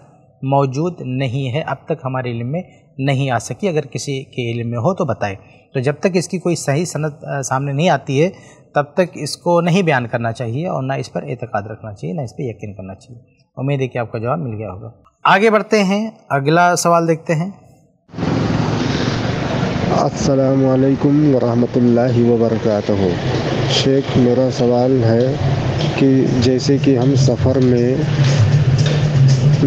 मौजूद नहीं है अब तक हमारे इल्म में नहीं आ सकी अगर किसी के इल्म में हो तो बताए तो जब तक इसकी कोई सही सनत सामने नहीं आती है तब तक इसको नहीं बयान करना चाहिए और ना इस पर एतकाद रखना चाहिए ना इस पर यकीन करना चाहिए उम्मीद है कि आपका जवाब मिल गया होगा आगे बढ़ते हैं अगला सवाल देखते हैं असलकम वरहमल वर्क शेख मेरा सवाल है कि जैसे कि हम सफ़र में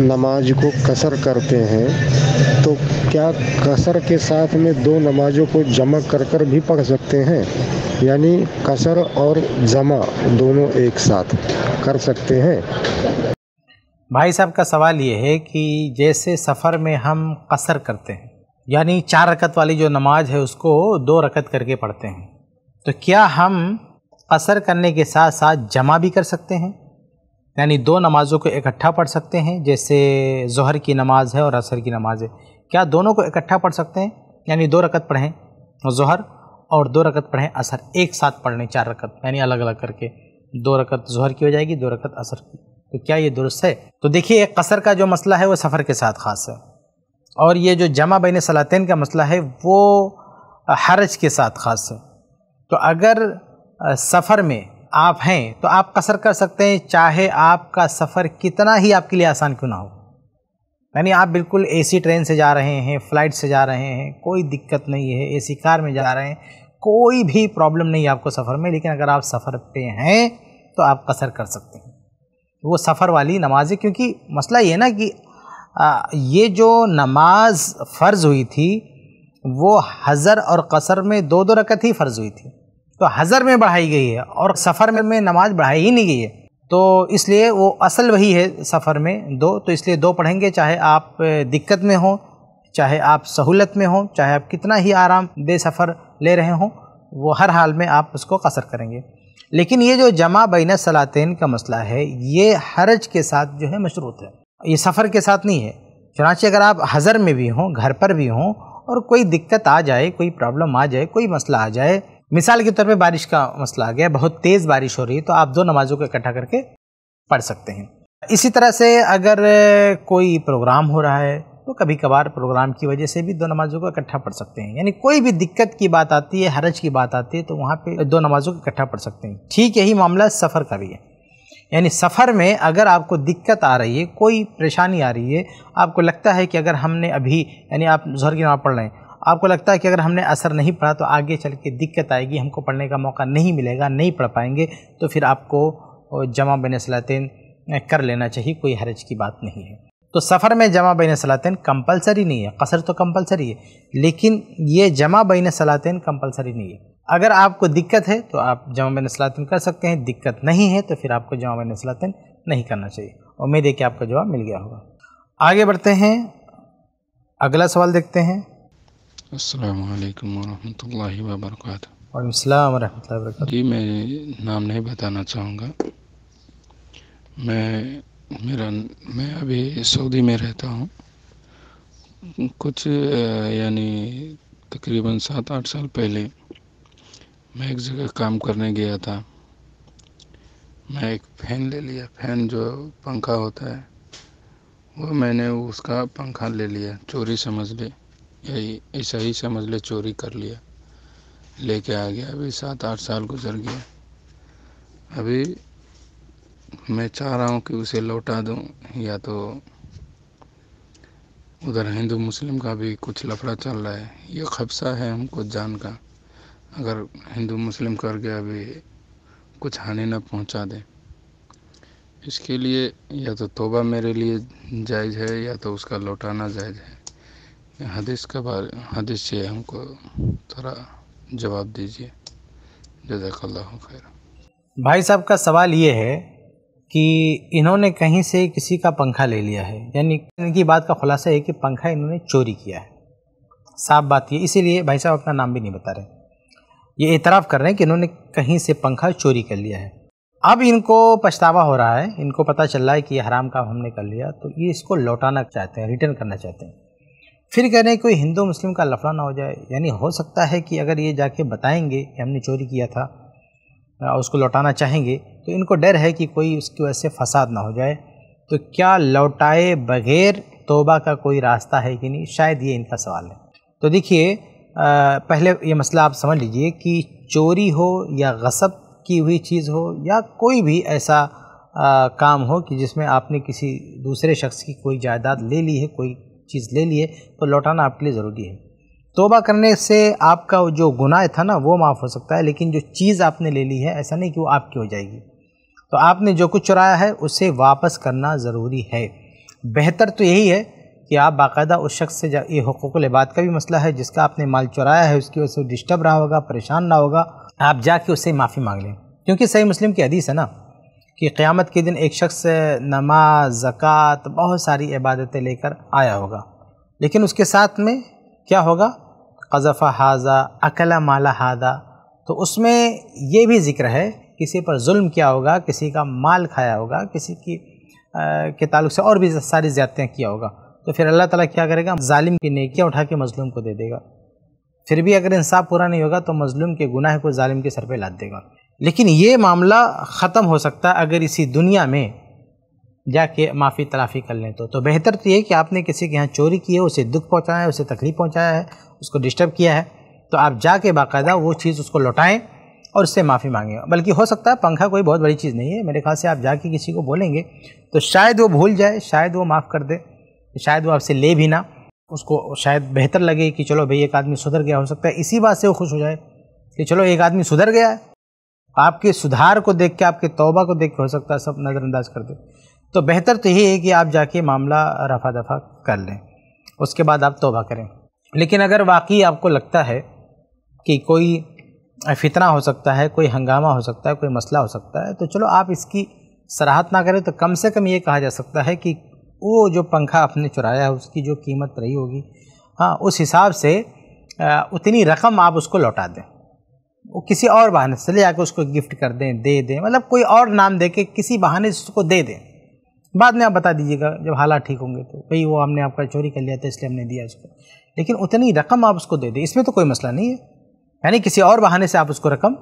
नमाज को कसर करते हैं तो क्या कसर के साथ में दो नमाजों को जमा कर कर भी पढ़ सकते हैं यानी कसर और जमा दोनों एक साथ कर सकते हैं भाई साहब का सवाल ये है कि जैसे सफ़र में हम कसर करते हैं यानी चार रकत वाली जो नमाज है उसको दो रकत करके पढ़ते हैं तो क्या हम कसर करने के साथ साथ जमा भी कर सकते हैं यानी दो नमाज़ों को इकट्ठा पढ़ सकते हैं जैसे जहर की नमाज़ है और असर की नमाज़ है क्या दोनों को इकट्ठा पढ़ सकते हैं यानी दो रकत पढ़ें जहर और दो रकत पढ़ें असर एक साथ पढ़ लें चार रकत यानी अलग अलग करके दो रकत जहर की हो जाएगी दो रकत असर की तो क्या ये दुरुस्त है तो देखिए कसर का जो मसला है वो सफ़र के साथ ख़ास है और ये जो जमा बैन सलातेन का मसला है वो हरज के साथ ख़ास है तो अगर सफ़र में आप हैं तो आप कसर कर सकते हैं चाहे आपका सफ़र कितना ही आपके लिए आसान क्यों ना हो यानी आप बिल्कुल एसी ट्रेन से जा रहे हैं फ्लाइट से जा रहे हैं कोई दिक्कत नहीं है एसी कार में जा रहे हैं कोई भी प्रॉब्लम नहीं है आपको सफ़र में लेकिन अगर आप सफ़र पे हैं तो आप कसर कर सकते हैं वो सफ़र वाली नमाज है क्योंकि मसला ये ना कि आ, ये जो नमाज फ़र्ज़ हुई थी वो हज़र और कसर में दो दो रकत ही फ़र्ज़ हुई थी तो हज़र में बढ़ाई गई है और सफ़र में नमाज़ बढ़ाई ही नहीं गई है तो इसलिए वो असल वही है सफ़र में दो तो इसलिए दो पढ़ेंगे चाहे आप दिक्कत में हो चाहे आप सहूलत में हो चाहे आप कितना ही आराम दे सफ़र ले रहे हों वो हर हाल में आप उसको कसर करेंगे लेकिन ये जो जमा बैन सलातेन का मसला है ये हरज के साथ जो है मशरूत है ये सफ़र के साथ नहीं है चुनाचे अगर आप हज़र में भी हों घर पर भी हों और कोई दिक्कत आ जाए कोई प्रॉब्लम आ जाए कोई मसला आ जाए मिसाल के तौर पे बारिश का मसला आ गया बहुत तेज़ बारिश हो रही है तो आप दो नमाज़ों को इकट्ठा करके पढ़ सकते हैं इसी तरह से अगर कोई प्रोग्राम हो रहा है तो कभी कभार प्रोग्राम की वजह से भी दो नमाज़ों को इकट्ठा पढ़ सकते हैं यानी कोई भी दिक्कत की बात आती है हरज की बात आती है तो वहाँ पे दो नमाज़ों को इकट्ठा पढ़ सकते हैं ठीक यही मामला सफ़र का भी है यानी सफ़र में अगर आपको दिक्कत आ रही है कोई परेशानी आ रही है आपको लगता है कि अगर हमने अभी यानी आप जहर की नमाज़ पढ़ रहे हैं आपको लगता है कि अगर हमने असर नहीं पढ़ा तो आगे चल के दिक्कत आएगी हमको पढ़ने का मौका नहीं मिलेगा नहीं पढ़ पाएंगे तो फिर आपको जमा बन सलातिन कर लेना चाहिए कोई हरज की बात नहीं है तो सफ़र में जमा बैन सलातिन कंपलसरी नहीं है कसर तो कंपलसरी है लेकिन ये जमा बैन सलातिन कंपलसरी नहीं है अगर आपको दिक्कत है तो आप जमा बैन सलातिन कर सकते हैं दिक्कत नहीं है तो फिर आपको जमा बैन सलातिन नहीं करना चाहिए उम्मीद है कि आपका जवाब मिल गया होगा आगे बढ़ते हैं अगला सवाल देखते हैं असलकम वरहमल वबरक वरक जी मैं नाम नहीं बताना चाहूँगा मैं मेरा मैं अभी सऊदी में रहता हूँ कुछ यानी तकरीबन सात आठ साल पहले मैं एक जगह काम करने गया था मैं एक फ़ैन ले लिया फ़ैन जो पंखा होता है वो मैंने उसका पंखा ले लिया चोरी समझ ली यही ऐसा ही समझ ले चोरी कर लिया लेके आ गया अभी सात आठ साल गुजर गया अभी मैं चाह रहा हूँ कि उसे लौटा दूँ या तो उधर हिंदू मुस्लिम का भी कुछ लफड़ा चल रहा है ये खबसा है हमको जान का अगर हिंदू मुस्लिम करके अभी कुछ हानि ना पहुँचा दें इसके लिए या तो तोबा मेरे लिए जायज़ है या तो उसका लौटाना जायज़ है हदीस का बारे हदीस से हमको थोड़ा जवाब दीजिए जजाकल्ला खैर भाई साहब का सवाल ये है कि इन्होंने कहीं से किसी का पंखा ले लिया है यानी इनकी बात का खुलासा है कि पंखा इन्होंने चोरी किया है साफ बात ये इसीलिए भाई साहब अपना नाम भी नहीं बता रहे ये एतराफ़ कर रहे हैं कि इन्होंने कहीं से पंखा चोरी कर लिया है अब इनको पछतावा हो रहा है इनको पता चल रहा है कि ये हराम काम हमने कर लिया तो ये इसको लौटाना चाहते हैं रिटर्न करना चाहते हैं फिर कह रहे हैं कोई हिंदू मुस्लिम का लफड़ा ना हो जाए यानी हो सकता है कि अगर ये जाके बताएंगे कि हमने चोरी किया था और उसको लौटाना चाहेंगे तो इनको डर है कि कोई उसकी वजह से फसाद ना हो जाए तो क्या लौटाए बगैर तोबा का कोई रास्ता है कि नहीं शायद ये इनका सवाल है तो देखिए पहले ये मसला आप समझ लीजिए कि चोरी हो या गसब की हुई चीज़ हो या कोई भी ऐसा आ, काम हो कि जिसमें आपने किसी दूसरे शख्स की कोई जायदाद ले ली है कोई चीज़ ले लिए तो लौटाना आपके लिए ज़रूरी है तोबा करने से आपका जो गुनाह था ना वो माफ़ हो सकता है लेकिन जो चीज़ आपने ले ली है ऐसा नहीं कि वो आपकी हो जाएगी तो आपने जो कुछ चुराया है उसे वापस करना ज़रूरी है बेहतर तो यही है कि आप बाकायदा उस शख्स से ये हकूक़ लिबाद का भी मसला है जिसका आपने माल चुराया है उसकी वजह से डिस्टर्ब रहा होगा परेशान ना होगा आप जाके उससे माफ़ी मांग लें क्योंकि सही मुस्लिम की हदीस है ना कि क़्यामत के दिन एक शख्स नमाज ज़क़़त बहुत सारी इबादतें लेकर आया होगा लेकिन उसके साथ में क्या होगा कज़फ़ा हाजा अकला माला हादा तो उसमें ये भी ज़िक्र है किसी पर जुल्म किया होगा किसी का माल खाया होगा किसी की आ, के ताल्लुक से और भी सारी ज़्यादतियाँ किया होगा तो फिर अल्लाह ताला क्या करेगा जालिम की नेकियाँ उठा के मज़लूम को दे देगा फिर भी अगर इंसाफ पूरा नहीं होगा तो मज़लूम के गुनाह को जालिम के सर पर लाद देगा लेकिन ये मामला ख़त्म हो सकता है अगर इसी दुनिया में जाके माफ़ी तलाफ़ी कर लें तो तो बेहतर तो ये कि आपने किसी के यहाँ चोरी की है उसे दुख पहुँचाया है उसे तकलीफ़ पहुँचाया है उसको डिस्टर्ब किया है तो आप जाके बाकायदा वो चीज़ उसको लौटाएँ और उससे माफ़ी मांगें बल्कि हो सकता है पंखा कोई बहुत बड़ी चीज़ नहीं है मेरे ख्याल से आप जाके किसी को बोलेंगे तो शायद वो भूल जाए शायद वो माफ़ कर दे शायद वो आपसे ले भी ना उसको शायद बेहतर लगे कि चलो भाई एक आदमी सुधर गया हो सकता है इसी बात से वो खुश हो जाए कि चलो एक आदमी सुधर गया है आपके सुधार को देख के आपके तौबा को देख के हो सकता है सब नज़रअंदाज कर दे तो बेहतर तो यही है कि आप जाके मामला रफा दफा कर लें उसके बाद आप तोबा करें लेकिन अगर वाकई आपको लगता है कि कोई फितना हो सकता है कोई हंगामा हो सकता है कोई मसला हो सकता है तो चलो आप इसकी सराहत ना करें तो कम से कम ये कहा जा सकता है कि वो जो पंखा आपने चुराया है उसकी जो कीमत रही होगी हाँ उस हिसाब से उतनी रकम आप उसको लौटा दें वो किसी और बहाने से ले जाकर उसको गिफ्ट कर दें दे दें मतलब कोई और नाम दे के किसी बहाने से उसको दे दें बाद में आप बता दीजिएगा जब हालात ठीक होंगे तो भाई वो हमने आपका चोरी कर लिया था इसलिए हमने दिया उसको लेकिन उतनी रकम आप उसको दे दें इसमें तो कोई मसला नहीं है यानी किसी और बहाने से आप उसको रकम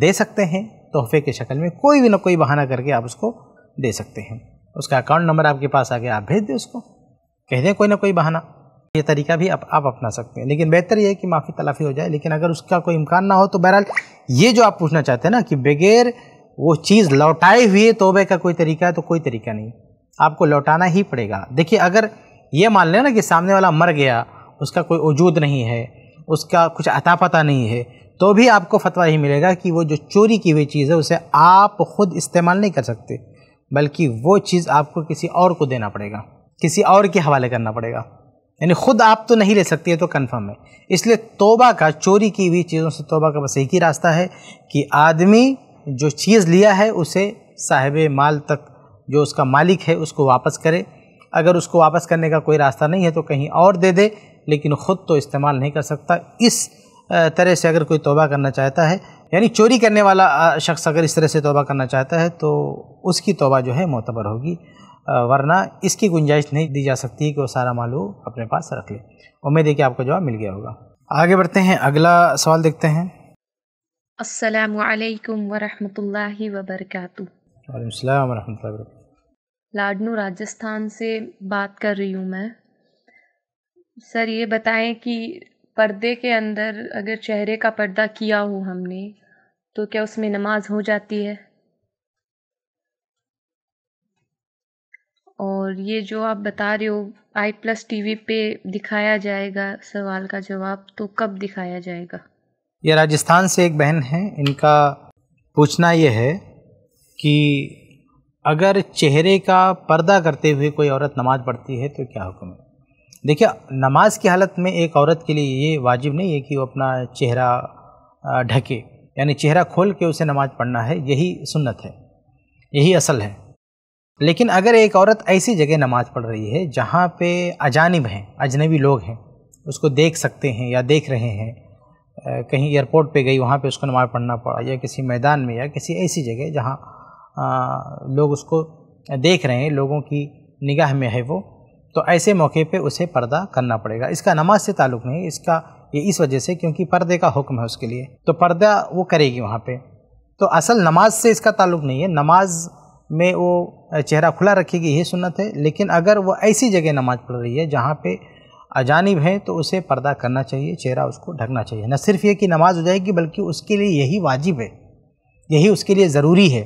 दे सकते हैं तोहफे की शक्ल में कोई भी ना कोई बहाना करके आप उसको दे सकते हैं उसका अकाउंट नंबर आपके पास आ गया आप भेज दें उसको कह दें कोई ना कोई बहाना ये तरीका भी आप आप अपना सकते हैं लेकिन बेहतर ये है कि माफ़ी तलाफ़ी हो जाए लेकिन अगर उसका कोई इम्कान ना हो तो बहरहाल ये जो आप पूछना चाहते हैं ना कि बगैर वो चीज़ लौटाए हुए तोबे का कोई तरीका है तो कोई तरीका नहीं आपको लौटाना ही पड़ेगा देखिए अगर ये मान लें ना कि सामने वाला मर गया उसका कोई वजूद नहीं है उसका कुछ अता पता नहीं है तो भी आपको फतवा ही मिलेगा कि वो जो चोरी की हुई चीज़ है उसे आप खुद इस्तेमाल नहीं कर सकते बल्कि वो चीज़ आपको किसी और को देना पड़ेगा किसी और के हवाले करना पड़ेगा यानी खुद आप तो नहीं ले सकती है तो कन्फर्म है इसलिए तोबा का चोरी की हुई चीज़ों से तोबा का बस एक ही रास्ता है कि आदमी जो चीज़ लिया है उसे साहिब माल तक जो उसका मालिक है उसको वापस करे अगर उसको वापस करने का कोई रास्ता नहीं है तो कहीं और दे दे लेकिन ख़ुद तो इस्तेमाल नहीं कर सकता इस तरह से अगर कोई तोबा करना चाहता है यानी चोरी करने वाला शख्स अगर इस तरह से तोबा करना चाहता है तो उसकी तोबा जो है मोतबर होगी वरना इसकी गुंजाइश नहीं दी जा सकती कि वो सारा मालूम अपने पास रख ले उम्मीद है कि आपको जवाब मिल गया होगा आगे बढ़ते हैं अगला सवाल देखते हैं अस्सलाम वालेकुम वरहमतुल्लाहि वबरकातु वालेकुम वरहमतुल्लाहि वबरकातु लाडनू राजस्थान से बात कर रही हूँ मैं सर ये बताएं कि पर्दे के अंदर अगर चेहरे का पर्दा किया हो हमने तो क्या उसमें नमाज हो जाती है और ये जो आप बता रहे हो आई प्लस टी वी पे दिखाया जाएगा सवाल का जवाब तो कब दिखाया जाएगा यह राजस्थान से एक बहन है इनका पूछना यह है कि अगर चेहरे का पर्दा करते हुए कोई औरत नमाज़ पढ़ती है तो क्या हुक्म है देखिए नमाज की हालत में एक औरत के लिए ये वाजिब नहीं है कि वो अपना चेहरा ढके यानी चेहरा खोल के उसे नमाज़ पढ़ना है यही सुन्नत है यही असल है लेकिन अगर एक औरत ऐसी जगह नमाज़ पढ़ रही है जहाँ पे अजानिब हैं अजनबी लोग हैं उसको देख सकते हैं या देख रहे हैं कहीं एयरपोर्ट पे गई वहाँ पे उसको नमाज़ पढ़ना पड़ा या किसी मैदान में या किसी ऐसी जगह जहाँ लोग उसको देख रहे हैं लोगों की निगाह में है वो तो ऐसे मौके पे उसे पर्दा करना पड़ेगा इसका नमाज से ताल्लुक़ नहीं इसका ये इस वजह से क्योंकि पर्दे का हुक्म है उसके लिए तो पर्दा वो करेगी वहाँ पर तो असल नमाज से इसका ताल्लुक़ नहीं है नमाज में वो चेहरा खुला रखेगी यही सुन्नत है लेकिन अगर वो ऐसी जगह नमाज़ पढ़ रही है जहाँ पे अजानिब है तो उसे पर्दा करना चाहिए चेहरा उसको ढकना चाहिए न सिर्फ ये कि नमाज हो जाएगी बल्कि उसके लिए यही वाजिब है यही उसके लिए ज़रूरी है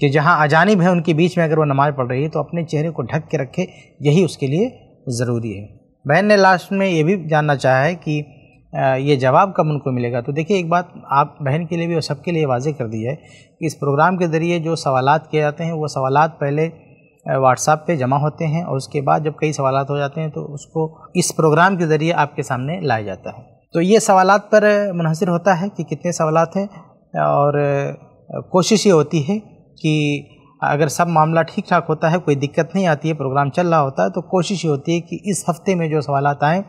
कि जहाँ अजानिब है उनके बीच में अगर वो नमाज़ पढ़ रही है तो अपने चेहरे को ढक के रखे यही उसके लिए ज़रूरी है बहन ने लास्ट में ये भी जानना चाहा है कि ये जवाब कब उनको मिलेगा तो देखिए एक बात आप बहन के लिए भी और सबके लिए वाजे कर दी है कि इस प्रोग्राम के ज़रिए जो सवाल किए जाते हैं वो सवाल पहले व्हाट्सएप पे जमा होते हैं और उसके बाद जब कई सवाल हो जाते हैं तो उसको इस प्रोग्राम के ज़रिए आपके सामने लाया जाता है तो ये सवाल पर मुनहसर होता है कि कितने सवाल हैं और कोशिश ये होती है कि अगर सब मामला ठीक ठाक होता है कोई दिक्कत नहीं आती है प्रोग्राम चल रहा होता है तो कोशिश ये होती है कि इस हफ्ते में जो सवाल आएँ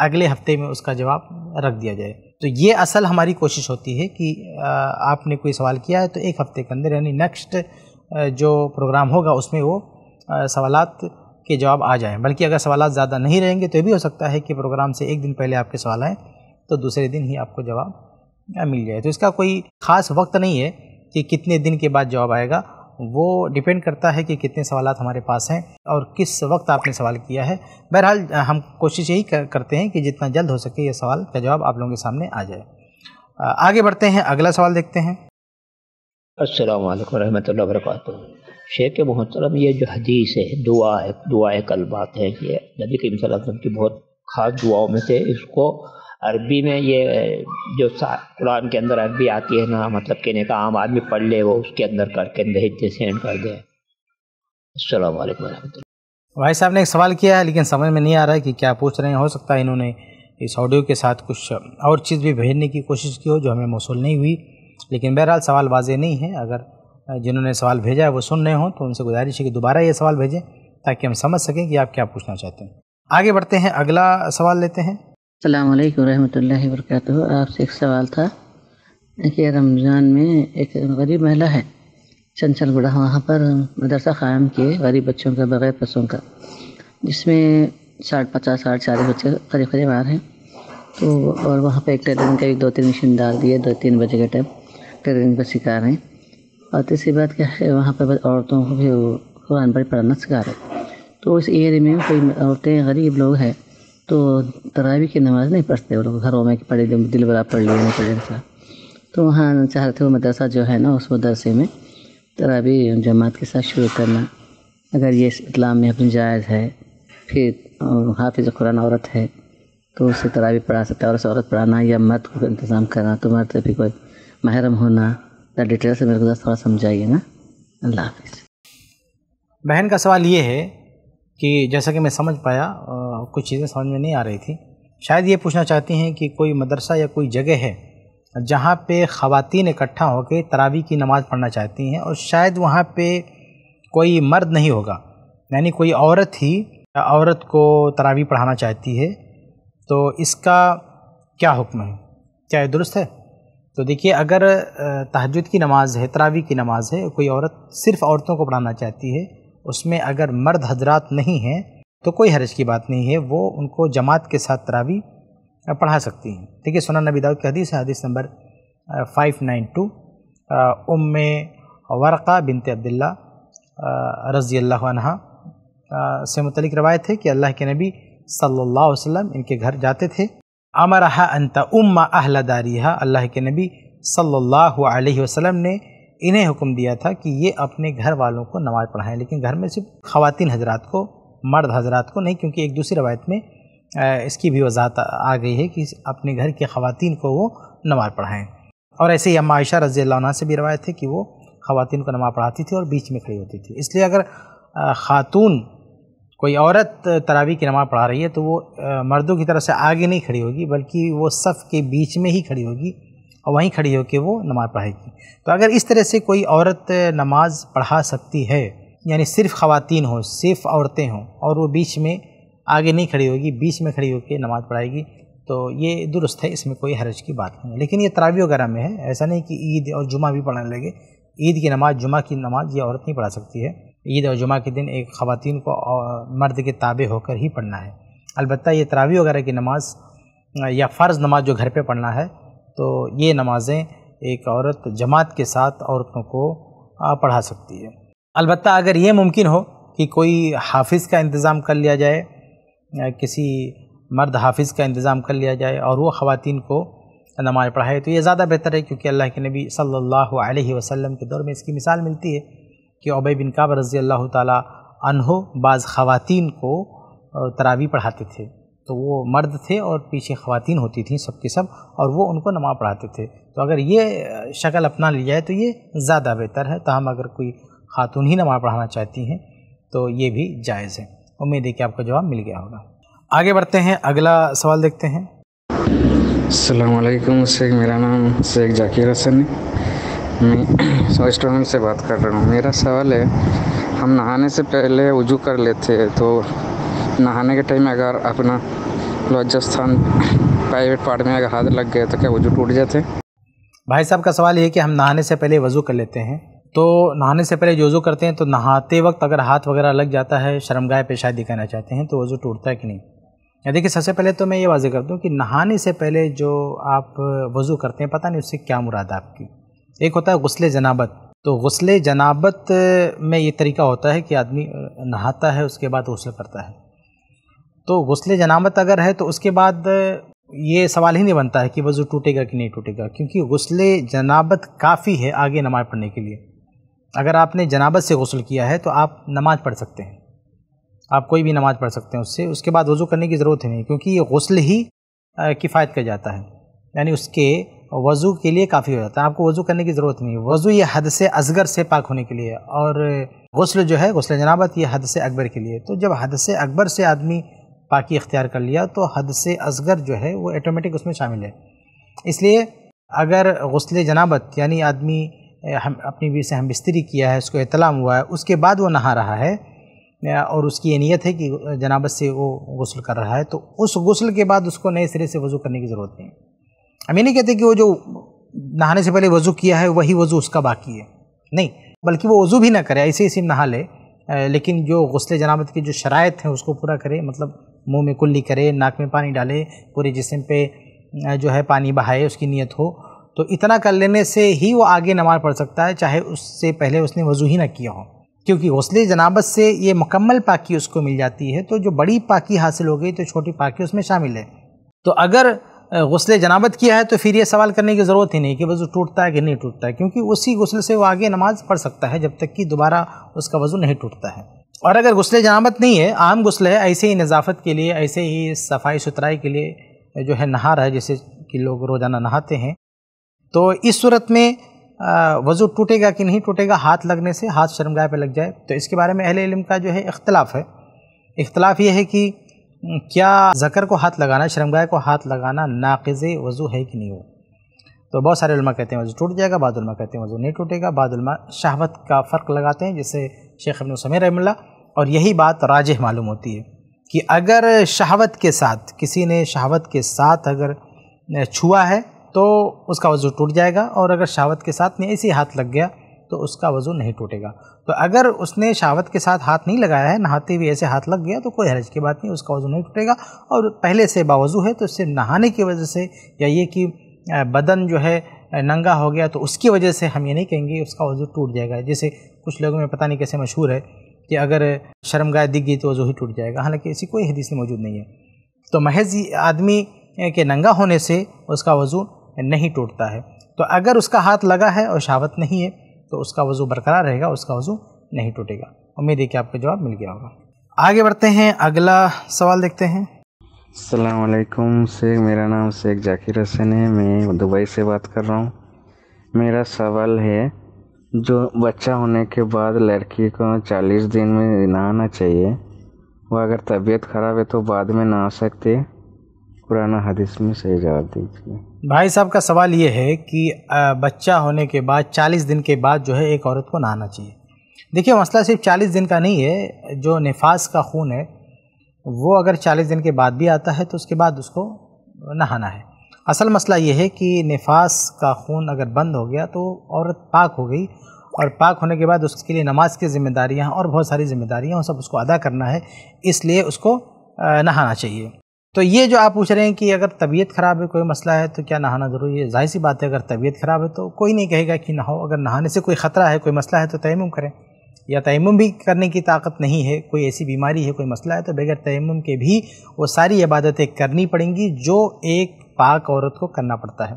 अगले हफ्ते में उसका जवाब रख दिया जाए तो ये असल हमारी कोशिश होती है कि आपने कोई सवाल किया है तो एक हफ्ते के अंदर यानी नेक्स्ट जो प्रोग्राम होगा उसमें वो सवाल के जवाब आ जाएं बल्कि अगर सवाल ज़्यादा नहीं रहेंगे तो ये भी हो सकता है कि प्रोग्राम से एक दिन पहले आपके सवाल आएँ तो दूसरे दिन ही आपको जवाब मिल जाए तो इसका कोई ख़ास वक्त नहीं है कि कितने दिन के बाद जवाब आएगा वो डिपेंड करता है कि कितने सवाल हमारे पास हैं और किस वक्त आपने सवाल किया है बहरहाल हम कोशिश यही करते हैं कि जितना जल्द हो सके ये सवाल का जवाब आप लोगों के सामने आ जाए आगे बढ़ते हैं अगला सवाल देखते हैं अस्सलाम वालेकुम रहमतुल्लाहि शेख मोहतरम ये जो हदीस है दुआ है दुआ कल बात है ये नबी करीम सल्लल्लाहु अलैहि वसल्लम की बहुत ख़ास दुआओं में से इसको अरबी में ये जो कुरान के अंदर अरबी आती है ना मतलब कि का आम आदमी पढ़ ले वो उसके अंदर करके हिज्जे सेंड कर दे अल्लाम वरहमल भाई साहब ने एक सवाल किया है लेकिन समझ में नहीं आ रहा है कि क्या पूछ रहे हैं हो सकता है इन्होंने इस ऑडियो के साथ कुछ और चीज़ भी भेजने की कोशिश की हो जो हमें मौसू नहीं हुई लेकिन बहरहाल सवाल वाजे नहीं है अगर जिन्होंने सवाल भेजा है वो सुन रहे हों तो उनसे गुजारिश है कि दोबारा ये सवाल भेजें ताकि हम समझ सकें कि आप क्या पूछना चाहते हैं आगे बढ़ते हैं अगला सवाल लेते हैं अल्लाम रहमतुल्लाहि वरक आपसे एक सवाल था कि रमज़ान में एक गरीब महिला है चंचल बुढ़ा वहाँ पर मदरसा क़ायम किए गरीब बच्चों का बग़ैर पसों का जिसमें साठ पचास साठ चालीस बच्चे करीब करीब आ रहे हैं तो और वहाँ पर एक टेलरिंग का एक दो तीन मशीन डाल दिए दो तीन बजे के टाइम टेलरिंग पर सिखा रहे हैं और तीसरी बात क्या है वहाँ पर औरतों को भी कुरान पर पढ़ना सिखा रहे हैं तो उस एरिए में कोई औरतें गरीब लोग हैं तो तरावी की नमाज़ नहीं पढ़ते वो लोग घरों में पढ़े दिल बरा पढ़ लिया नहीं पढ़े ऐसा तो वहाँ चाह रहे थे वो मदरसा जो है ना उस मदरसे में तरावी जमात के साथ शुरू करना अगर ये इस्लाम में अपनी जायज़ है फिर हाफिज़ कुरान औरत है तो उसे तरावी पढ़ा सकता है और उसे औरत पढ़ाना या मर्द को इंतज़ाम करना तो मर्द भी कोई महरम होना या डिटेल से मेरे को थोड़ा समझाइए ना अल्लाह हाफिज़ बहन का सवाल ये है कि जैसा कि मैं समझ पाया कुछ चीज़ें समझ में नहीं आ रही थी शायद ये पूछना चाहती हैं कि कोई मदरसा या कोई जगह है जहाँ पे ख़वातीन इकट्ठा होकर तरावी की नमाज़ पढ़ना चाहती हैं और शायद वहाँ पे कोई मर्द नहीं होगा यानी कोई औरत ही औरत को तरावी पढ़ाना चाहती है तो इसका क्या हुक्म है क्या ये दुरुस्त है तो देखिए अगर तहजद की नमाज़ है तरावी की नमाज़ है कोई औरत सिर्फ़ औरतों को पढ़ाना चाहती है उसमें अगर मर्द हजरात नहीं हैं तो कोई हरज की बात नहीं है वो उनको जमात के साथ तरावी पढ़ा सकती हैं ठीक है सुना नबी दाऊद की हदीस है हदीस नंबर फाइव नाइन टू उम वरक़ा बिनत अब्दुल्ला रज़ी अल्लाह से मुतलिक रवायत है कि अल्लाह के नबी सल्लल्लाहु अलैहि वसल्लम इनके घर जाते थे अमर अंत उम्मा अहला दारिहा अल्लाह के नबी सल्लल्लाहु अलैहि वसल्लम ने इन्हें हुक्म दिया था कि ये अपने घर वालों को नमाज़ पढ़ाएं लेकिन घर में सिर्फ ख़वान हजरात को मर्द हजरात को नहीं क्योंकि एक दूसरी रवायत में इसकी भी वजाहत आ गई है कि अपने घर के खातिन को वो नमाज़ पढ़ाएँ और ऐसे ही अमायशा रज़ी से भी रवायत है कि वो ख़वान को नमाज़ पढ़ाती थी और बीच में खड़ी होती थी इसलिए अगर ख़ातून कोई औरत तरावी की नमाज़ पढ़ा रही है तो वो मर्दों की तरफ से आगे नहीं खड़ी होगी बल्कि वो सफ़ के बीच में ही खड़ी होगी और वहीं खड़ी होकर वो नमाज़ पढ़ेगी तो अगर इस तरह से कोई औरत नमाज पढ़ा सकती है यानी सिर्फ ख़वान हो सिर्फ औरतें हों और वो बीच में आगे नहीं खड़ी होगी बीच में खड़ी होकर नमाज़ पढ़ाएगी तो ये दुरुस्त है इसमें कोई हरज की बात नहीं है लेकिन ये तरावी वगैरह में है ऐसा नहीं कि ईद और जुमा भी पढ़ने लगे ईद की नमाज़ जुमा की नमाज़ ये औरत नहीं पढ़ा सकती है ईद और जुमा के दिन एक ख़वातीन को मर्द के ताबे होकर ही पढ़ना है अलबत्त ये तरावी वगैरह की नमाज़ या फ़र्ज़ नमाज जो घर पर पढ़ना है तो ये नमाज़ें एक औरत जमात के साथ औरतों को पढ़ा सकती है अलबत् अगर ये मुमकिन हो कि कोई हाफिज़ का इंतज़ाम कर लिया जाए किसी मर्द हाफिज़ का इंतज़ाम कर लिया जाए और वो ख़वान को नमाज पढ़ाए तो ये ज़्यादा बेहतर है क्योंकि अल्लाह के नबी सल्लल्लाहु अलैहि वसल्लम के दौर में इसकी मिसाल मिलती है कि उबई बिन काब रज़ी अल्लाह तहो बाज़ ख़वान को तरावी पढ़ाते थे तो वो मर्द थे और पीछे ख़वातीन होती थी सब के सब और वो उनको नमाज़ पढ़ाते थे तो अगर ये शक्ल अपना ली जाए तो ये ज़्यादा बेहतर है तहम तो अगर कोई खातून ही नमाज़ पढ़ाना चाहती हैं तो ये भी जायज़ है उम्मीद है कि आपका जवाब मिल गया होगा आगे बढ़ते हैं अगला सवाल देखते हैं अलकुम शेख मेरा नाम शेख जाकिर हसन है मैं रेस्टोरेंट से बात कर रहा हूँ मेरा सवाल है हम नहाने से पहले वजू कर लेते हैं तो नहाने के टाइम अगर अपना लज्जास्थान प्राइवेट पार्ट में अगर हाथ लग गए तो क्या वजू टूट जाते भाई साहब का सवाल ये कि हम नहाने से पहले वज़ू कर लेते हैं तो नहाने से पहले जो वज़ू करते हैं तो नहाते वक्त अगर हाथ वगैरह लग जाता है शर्मगाह पेशादी करना चाहते हैं तो वज़ू टूटता है कि नहीं या देखिए सबसे पहले तो मैं ये वाजे कर दूँ कि नहाने से पहले जो आप वज़ू करते हैं पता नहीं उससे क्या मुराद है आपकी एक होता है गसल जनाबत तो गसल जनाबत में ये तरीका होता है कि आदमी नहाता है उसके बाद गसल करता है तो गसल जनामत अगर है तो उसके बाद ये सवाल ही नहीं बनता है कि वज़ू टूटेगा कि नहीं टूटेगा क्योंकि गसल जनाबत काफ़ी है आगे नमाज़ पढ़ने के लिए अगर आपने जनाबत से गसल किया है तो आप नमाज़ पढ़ सकते हैं आप कोई भी नमाज़ पढ़ सकते हैं उससे उसके बाद वज़ू करने की ज़रूरत नहीं क्योंकि ये गसल ही किफ़ायत कर जाता है यानी उसके वज़ू के लिए काफ़ी हो जाता है आपको वज़ू करने की ज़रूरत नहीं है वज़ू ये हद से असगर से पाक होने के लिए और गसल जो है गसल जनाबत ये हद से अकबर के लिए तो जब हद से अकबर से आदमी पाकि अख्तियार कर लिया तो हद से असगर जो है वो ऐटोमेटिक उसमें शामिल है इसलिए अगर गसल जनाबत यानी आदमी हम अपनी बीवी से हम बिस्तरी किया है उसको इतलाम हुआ है उसके बाद वो नहा रहा है और उसकी ये नीयत है कि जनाबत से वो गसल कर रहा है तो उस गसल के बाद उसको नए सिरे से वज़ू करने की ज़रूरत नहीं हम ये नहीं कहते कि वो जो नहाने से पहले वज़ू किया है वही वज़ू उसका बाकी है नहीं बल्कि वो वज़ू भी ना करे ऐसे ही सिम नहा ले लेकिन जो गसल जनाबत की जो शरात हैं उसको पूरा करे मतलब मुंह में कुल्ली करे नाक में पानी डाले पूरे जिसम पे जो है पानी बहाए उसकी नीयत हो तो इतना कर लेने से ही वो आगे नमाज़ पढ़ सकता है चाहे उससे पहले उसने वजू ही ना किया हो क्योंकि हौसले जनाबत से ये मुकम्मल पाकि उसको मिल जाती है तो जो बड़ी पाकि हासिल हो गई तो छोटी पाकि उसमें शामिल है तो अगर गसल जनाबत किया है तो फिर ये सवाल करने की ज़रूरत ही नहीं कि वज़ू टूटता है कि नहीं टूटता है क्योंकि उसी गसल से वो आगे नमाज़ पढ़ सकता है जब तक कि दोबारा उसका वज़ू नहीं टूटता है और अगर गुसले जनामत नहीं है आम गुसले है ऐसे ही नज़ाफत के लिए ऐसे ही सफाई सुथराई के लिए जो है नहा रहा है जैसे कि लोग रोज़ाना नहाते हैं तो इस सूरत में वज़ू टूटेगा कि नहीं टूटेगा हाथ लगने से हाथ शर्मगाह पर लग जाए तो इसके बारे में अहले इल्म का जो है इख्तलाफ है इख्तलाफ यह है कि क्या जकर को हाथ लगाना शर्मगाह को हाथ लगाना नाकज़ वज़ू है कि नहीं हो तो बहुत सारे उलमा कहते हैं वज़ू टूट जाएगा बाद कहते हैं वज़ू नहीं टूटेगा बाद शहावत का फ़र्क लगाते हैं जैसे शेख अबन समय रहमल्ला और यही बात राजह मालूम होती है कि अगर शहावत के साथ किसी ने शहावत के साथ अगर छुआ है तो उसका वज़ू टूट जाएगा और अगर शहावत के साथ ऐसे हाथ लग गया तो उसका वज़ू नहीं टूटेगा तो अगर उसने शहावत के साथ हाथ नहीं लगाया है नहाते हुए ऐसे हाथ लग गया तो कोई हरज की बात नहीं उसका वज़ू नहीं टूटेगा और पहले से बावज़ू है तो इससे नहाने की वजह से या ये कि बदन जो है नंगा हो गया तो उसकी वजह से हम ये नहीं कहेंगे उसका वज़ू टूट जाएगा जैसे कुछ लोगों में पता नहीं कैसे मशहूर है कि अगर शर्म गाय दिख गई तो वजू ही टूट जाएगा हालांकि ऐसी कोई हदीस में मौजूद नहीं है तो महज आदमी के नंगा होने से उसका वजू नहीं टूटता है तो अगर उसका हाथ लगा है और शावत नहीं है तो उसका वजू बरकरार रहेगा उसका वजू नहीं टूटेगा उम्मीद है कि आपका जवाब मिल गया होगा आगे बढ़ते हैं अगला सवाल देखते हैं अलकुम शेख मेरा नाम शेख जाकिर हसन है मैं दुबई से बात कर रहा हूँ मेरा सवाल है जो बच्चा होने के बाद लड़की को चालीस दिन में नहाना चाहिए वह अगर तबीयत खराब है तो बाद में नहा सकते पुराना हदीस में सही जवाब दीजिए भाई साहब का सवाल ये है कि बच्चा होने के बाद चालीस दिन के बाद जो है एक औरत को नहाना चाहिए देखिए मसला सिर्फ चालीस दिन का नहीं है जो नफाज का खून है वो अगर चालीस दिन के बाद भी आता है तो उसके बाद उसको नहाना है असल मसला ये है कि नफास का खून अगर बंद हो गया तो औरत पाक हो गई और पाक होने के बाद उसके लिए नमाज की ज़िम्मेदारियाँ और बहुत सारी ज़िम्मेदारियाँ वो सब उसको अदा करना है इसलिए उसको नहाना चाहिए तो ये जो आप पूछ रहे हैं कि अगर तबीयत ख़राब है कोई मसला है तो क्या नहाना ज़रूरी है जाहिर सी बात है अगर तबीयत ख़राब है तो कोई नहीं कहेगा कि नहाओ अगर नहाने से कोई ख़तरा है कोई मसला है तो तयम करें या तयम भी करने की ताकत नहीं है कोई ऐसी बीमारी है कोई मसला है तो बगैर तयम के भी वो सारी इबादतें करनी पड़ेंगी जो एक पाक औरत को करना पड़ता है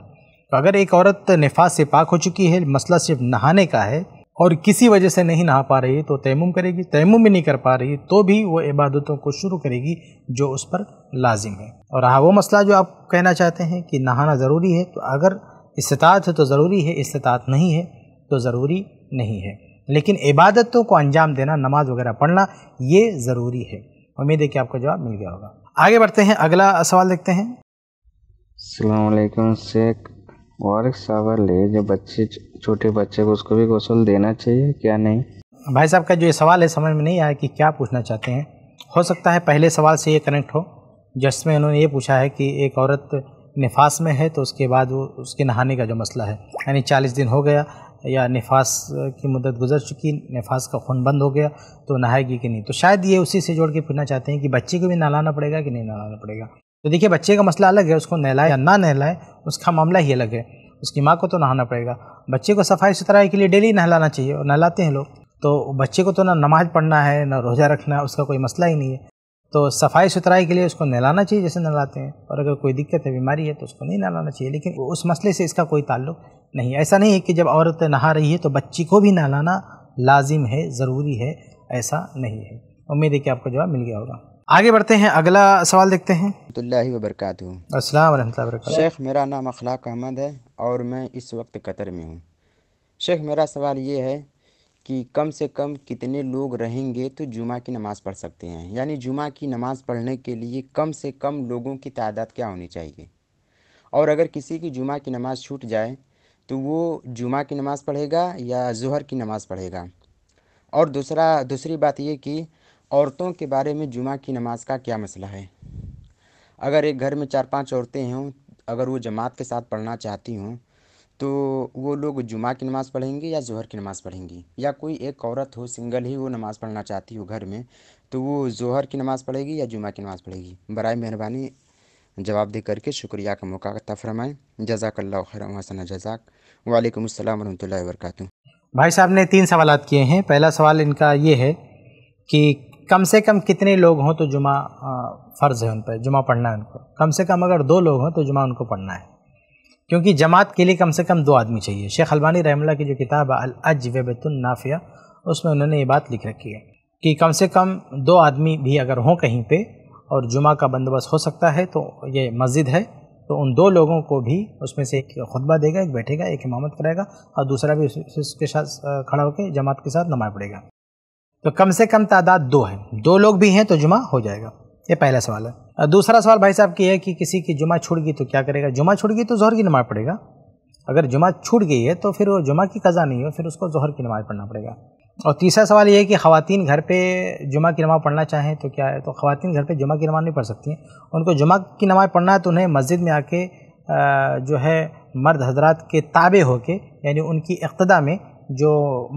तो अगर एक औरत निफास से पाक हो चुकी है मसला सिर्फ नहाने का है और किसी वजह से नहीं नहा पा रही तो तयम करेगी तयम भी नहीं कर पा रही तो भी वो इबादतों को शुरू करेगी जो उस पर लाजिम है और रहा वो मसला जो आप कहना चाहते हैं कि नहाना ज़रूरी है तो अगर इस्तात है तो ज़रूरी है इस्तात नहीं है तो ज़रूरी नहीं है लेकिन इबादतों को अंजाम देना नमाज वगैरह पढ़ना ये ज़रूरी है उम्मीद है कि आपका जवाब मिल गया होगा आगे बढ़ते हैं अगला सवाल देखते हैं सलामकुम शेख और सावर ले जो बच्चे छोटे बच्चे को उसको भी गौसल देना चाहिए क्या नहीं भाई साहब का जो ये सवाल है समझ में नहीं आया कि क्या पूछना चाहते हैं हो सकता है पहले सवाल से ये कनेक्ट हो जिसमें उन्होंने ये पूछा है कि एक औरत निफास में है तो उसके बाद वो उसके नहाने का जो मसला है यानी चालीस दिन हो गया या निफास की मदद गुजर चुकी निफास का खून बंद हो गया तो नहाएगी कि नहीं तो शायद ये उसी से जोड़ के पूछना चाहते हैं कि बच्चे को भी नहलाना पड़ेगा कि नहीं नहलाना पड़ेगा तो देखिए बच्चे का मसला अलग है उसको नहलाए या ना नहलाए उसका मामला ही अलग है उसकी माँ को तो नहाना पड़ेगा बच्चे को सफाई सुथराई के लिए डेली नहलाना चाहिए और नहलाते हैं लोग तो बच्चे को तो ना नमाज पढ़ना है ना रोज़ा रखना है उसका कोई मसला ही नहीं है तो सफाई सुथराई के लिए उसको नहलाना चाहिए जैसे नहलाते हैं और अगर कोई दिक्कत है बीमारी है तो उसको नहीं नहलाना चाहिए लेकिन उस मसले से इसका कोई ताल्लुक नहीं ऐसा नहीं है कि जब औरत नहा रही है तो बच्ची को भी नहलाना लाजिम है ज़रूरी है ऐसा नहीं है उम्मीद है कि आपको जवाब मिल गया होगा आगे बढ़ते हैं अगला सवाल देखते हैं शेख मेरा नाम अखलाक अहमद है और मैं इस वक्त कतर में हूँ शेख मेरा सवाल ये है कि कम से कम कितने लोग रहेंगे तो जुमा की नमाज़ पढ़ सकते हैं यानी जुमा की नमाज़ पढ़ने के लिए कम से कम लोगों की तादाद क्या होनी चाहिए और अगर किसी की जुमा की नमाज़ छूट जाए तो वो जुमा की नमाज़ पढ़ेगा या जहर की नमाज़ पढ़ेगा और दूसरा दूसरी बात ये कि औरतों के बारे में जुमा की नमाज़ का क्या मसला है अगर एक घर में चार पांच औरतें हों अगर वो जमात के साथ पढ़ना चाहती हों तो वो लोग जुमा की नमाज़ पढ़ेंगी या जोहर की नमाज़ पढ़ेंगी या कोई एक औरत हो सिंगल ही वो नमाज़ पढ़ना चाहती हो घर में तो वो जोहर की नमाज़ पढ़ेगी या जुमा की नमाज़ पढ़ेगी बर मेहरबानी जवाब दे करके शुक्रिया का मौका तफरमाएँ फ़रमाएँ जजाकल्ला खैर जजाक वालेकुम अस्सलाम वरम वरक भाई साहब ने तीन सवाल किए हैं पहला सवाल इनका ये है कि कम से कम कितने लोग हों तो जुमा फ़र्ज़ है उन पर जुमा पढ़ना है उनको कम से कम अगर दो लोग हों तो जुमा उनको पढ़ना है क्योंकि जमात के लिए कम से कम दो आदमी चाहिए शेख अलबानी रहमला की जो किताब है अलअजबतनाफ़िया उसमें उन्होंने ये बात लिख रखी है कि कम से कम दो आदमी भी अगर हों कहीं पर और जुमा का बंदोबस्त हो सकता है तो ये मस्जिद है तो उन दो लोगों को भी उसमें से एक खुतबा देगा एक बैठेगा एक इमामत करेगा और दूसरा भी उसके साथ खड़ा होकर जमात के साथ नमाज पड़ेगा तो कम से कम तादाद दो है दो लोग भी हैं तो जुमा हो जाएगा ये पहला सवाल है दूसरा सवाल भाई साहब की है कि किसी की जुमा छूट गई तो क्या करेगा जुमा छूट गई तो जहर की नमाज़ पड़ेगा अगर जुमा छूट गई है तो फिर वो जुमा की कज़ा नहीं हो फिर उसको जहर की नमाज़ पढ़ना पड़ेगा और तीसरा सवाल ये है कि ख़वान घर पे जुमा की नमाज़ पढ़ना चाहें तो क्या है तो ख़वान घर पे जुमा की नमाज़ नहीं पढ़ सकती हैं उनको जुमा की नमाज़ पढ़ना है तो उन्हें मस्जिद में आके जो है मर्द हजरात के ताबे होके यानी उनकी इकतदा में जो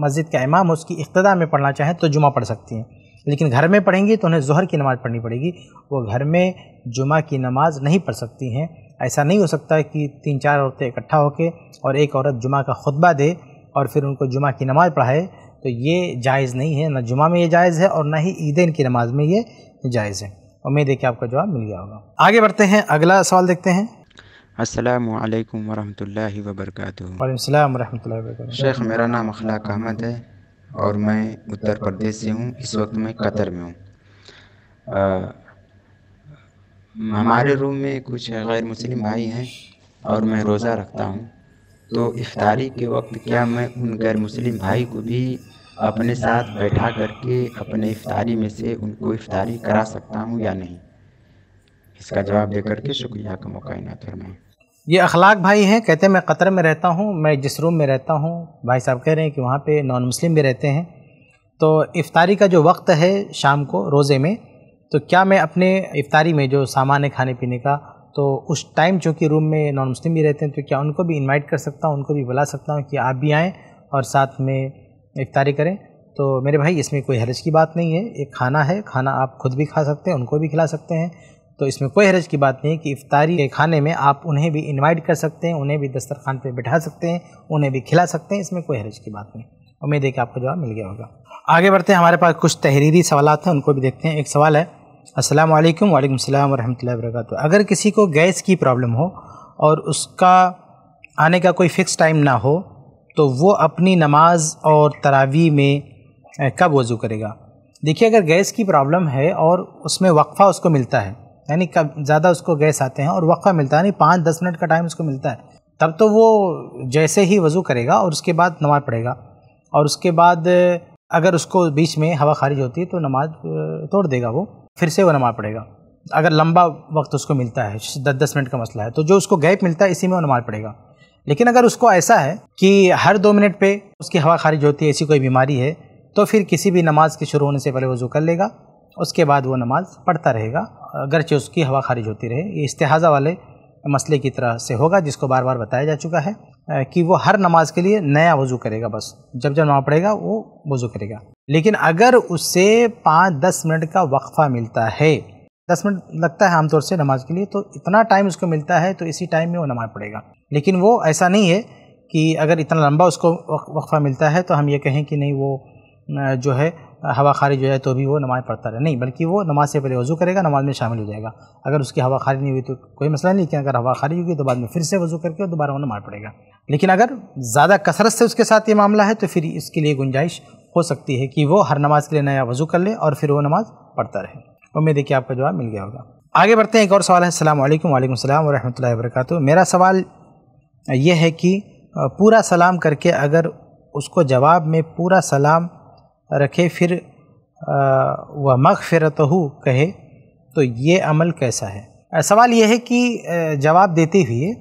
मस्जिद का इमाम है उसकी इब्तदा में पढ़ना चाहें तो जुमा पढ़ सकती हैं लेकिन घर में पढ़ेंगी तो उन्हें जहर की नमाज़ पढ़नी पड़ेगी वो घर में जुमा की नमाज़ नहीं पढ़ सकती हैं ऐसा नहीं हो सकता कि तीन चार औरतें इकट्ठा होकर और एक औरत जुमा का खुतबा दे और फिर उनको जुमा की नमाज़ पढ़ाए तो ये जायज़ नहीं है ना जुमा में ये जायज़ है और ना ही ईद की नमाज़ में ये जायज़ है उम्मीद है कि आपका जवाब मिल गया होगा आगे बढ़ते हैं अगला सवाल देखते हैं अस्सलाम वालेकुम रहमतुल्लाहि व बरकातहू शेख मेरा नाम अखलाक अहमद है और मैं उत्तर प्रदेश से हूँ इस वक्त मैं कतर में हूँ हमारे रूम में कुछ गैर मुस्लिम भाई हैं और मैं रोज़ा रखता हूँ तो इफ्तारी के वक्त क्या मैं उन गैर मुस्लिम भाई को भी अपने साथ बैठा करके अपने इफ्तारी में से उनको इफ्तारी करा सकता हूँ या नहीं इसका जवाब देकर के शुक्रिया का मौका इनात फरमाएँ ये अखलाक भाई हैं कहते हैं मैं कतर में रहता हूँ मैं जिस रूम में रहता हूँ भाई साहब कह रहे हैं कि वहाँ पे नॉन मुस्लिम भी रहते हैं तो इफ़ारी का जो वक्त है शाम को रोज़े में तो क्या मैं अपने इफ्तारी में जो सामान है खाने पीने का तो उस टाइम चूँकि रूम में नॉन मुस्लिम भी रहते हैं तो क्या उनको भी इनवाइट कर सकता हूँ उनको भी बुला सकता हूँ कि आप भी आएँ और साथ में इफ्तारी करें तो मेरे भाई इसमें कोई हरज की बात नहीं है एक खाना है खाना आप खुद भी खा सकते हैं उनको भी खिला सकते हैं तो इसमें कोई हरज की बात नहीं कि इफ्तारी के खाने में आप उन्हें भी इनवाइट कर सकते हैं उन्हें भी दस्तरखान पर बैठा सकते हैं उन्हें भी खिला सकते हैं इसमें कोई हरज की बात नहीं उम्मीद है कि आपको जवाब मिल गया होगा आगे बढ़ते हैं हमारे पास कुछ तहरीरी सवाल हैं उनको भी देखते हैं एक सवाल है अस्सलाम वालेकुम वालेकुम सलाम वरहमतुल्लाहि अगर किसी को गैस की प्रॉब्लम हो और उसका आने का कोई फ़िक्स टाइम ना हो तो वो अपनी नमाज और तरावी में कब वज़ू करेगा देखिए अगर गैस की प्रॉब्लम है और उसमें वक्फ़ा उसको मिलता है यानी कब ज़्यादा उसको गैस आते हैं और वक्फ़ा मिलता है यानी पाँच दस मिनट का टाइम उसको मिलता है तब तो वो जैसे ही वज़ू करेगा और उसके बाद नमाज़ पढ़ेगा और उसके बाद अगर उसको बीच में हवा खारिज होती है तो नमाज तोड़ देगा वो फिर से वो नमाज़ पढ़ेगा अगर लंबा वक्त उसको मिलता है दस दस मिनट का मसला है तो जो उसको गैप मिलता है इसी में वो नमाज़ पढ़ेगा लेकिन अगर उसको ऐसा है कि हर दो मिनट पर उसकी हवा खारिज होती है ऐसी कोई बीमारी है तो फिर किसी भी नमाज के शुरू होने से पहले वज़ू कर लेगा उसके बाद वो नमाज़ पढ़ता रहेगा अगरचे उसकी हवा खारिज होती रहे ये इस्तेहाज़ा वाले मसले की तरह से होगा जिसको बार बार बताया जा चुका है कि वो हर नमाज के लिए नया वज़ू करेगा बस जब जब नमाज पढ़ेगा वो वज़ू करेगा लेकिन अगर उससे पाँच दस मिनट का वक्फ़ा मिलता है दस मिनट लगता है आमतौर से नमाज के लिए तो इतना टाइम उसको मिलता है तो इसी टाइम में वो नमाज़ पढ़ेगा लेकिन वो ऐसा नहीं है कि अगर इतना लंबा उसको वक्फ़ा मिलता है तो हम ये कहें कि नहीं वो जो है हवा खारिज हो जाए तो भी वो नमाज़ पढ़ता रहे नहीं बल्कि वो नमाज से पहले वज़ू करेगा नमाज में शामिल हो जाएगा अगर उसकी हवा खारिज नहीं हुई तो कोई मसला नहीं कि अगर हवा खारिज हुई तो बाद में फिर से वज़ू करके दोबारा वो नमाज पड़ेगा लेकिन अगर ज़्यादा कसरत से उसके साथ ये मामला है तो फिर इसके लिए गुंजाइश हो सकती है कि वो हर नमाज के लिए नया वज़ू कर ले और फिर वो नमाज़ पढ़ता रहे उम्मीद है कि आपका जवाब मिल गया होगा आगे बढ़ते हैं एक और सवाल है अल्लाम वालेकुम सलाम वरहमल वर्क मेरा सवाल यह है कि पूरा सलाम करके अगर उसको जवाब में पूरा सलाम रखे फिर वह मगफिरत कहे तो ये अमल कैसा है सवाल यह है कि जवाब देते हुए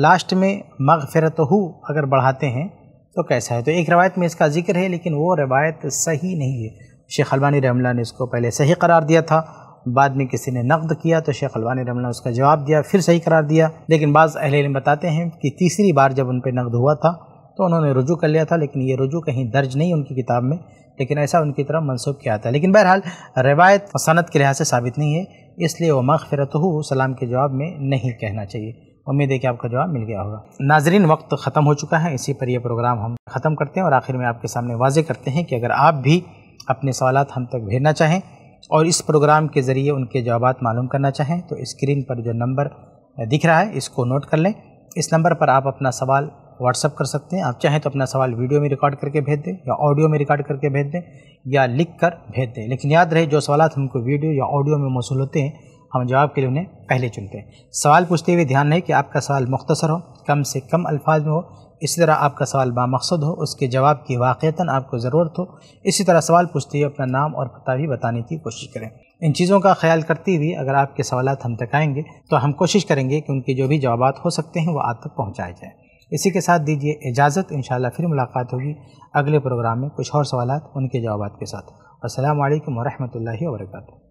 लास्ट में मगफिरत हो अगर बढ़ाते हैं तो कैसा है तो एक रवायत में इसका जिक्र है लेकिन वो रवायत सही नहीं है शेख अलवानी रमला ने इसको पहले सही करार दिया था बाद में किसी ने नकद किया तो शेख अलवानी रमला उसका जवाब दिया फिर सही करार दिया लेकिन बाज़ ने बताते हैं कि तीसरी बार जब उन पर नकद हुआ था तो उन्होंने रुजू कर लिया था लेकिन ये रुजू कहीं दर्ज नहीं उनकी किताब में लेकिन ऐसा उनकी तरफ मनसूब किया था है लेकिन बहरहाल रवायत सनत के लिहाज से साबित नहीं है इसलिए वो मगफरत सलाम के जवाब में नहीं कहना चाहिए उम्मीद है कि आपका जवाब मिल गया होगा नाजरीन वक्त ख़त्म हो चुका है इसी पर यह प्रोग्राम हम ख़त्म करते हैं और आखिर में आपके सामने वाजे करते हैं कि अगर आप भी अपने सवाल हम तक भेजना चाहें और इस प्रोग्राम के ज़रिए उनके जवाब मालूम करना चाहें तो स्क्रीन पर जो नंबर दिख रहा है इसको नोट कर लें इस नंबर पर आप अपना सवाल व्हाट्सअप कर सकते हैं आप चाहें तो अपना सवाल वीडियो में रिकॉर्ड करके भेज दें या ऑडियो में रिकॉर्ड करके भेज दें या लिख कर भेज दें लेकिन याद रहे जो सवाल हमको वीडियो या ऑडियो में मौसू होते हैं हम जवाब के लिए उन्हें पहले चुनते हैं सवाल पूछते हुए ध्यान रहे कि आपका सवाल मुख्तसर हो कम से कम अल्फाज में हो इसी तरह आपका सवाल बामकसद हो उसके जवाब की वाक़ता आपको ज़रूरत हो इसी तरह सवाल पूछते हुए अपना नाम और पता भी बताने की कोशिश करें इन चीज़ों का ख्याल करते हुए अगर आपके सवाल हम तक आएंगे तो हम कोशिश करेंगे कि उनके जो भी जवाब हो सकते हैं वो आप तक पहुँचाए जाएँ इसी के साथ दीजिए इजाज़त इन फिर मुलाकात होगी अगले प्रोग्राम में कुछ और सवाल उनके जवाब के साथ असल वरहमल वर्का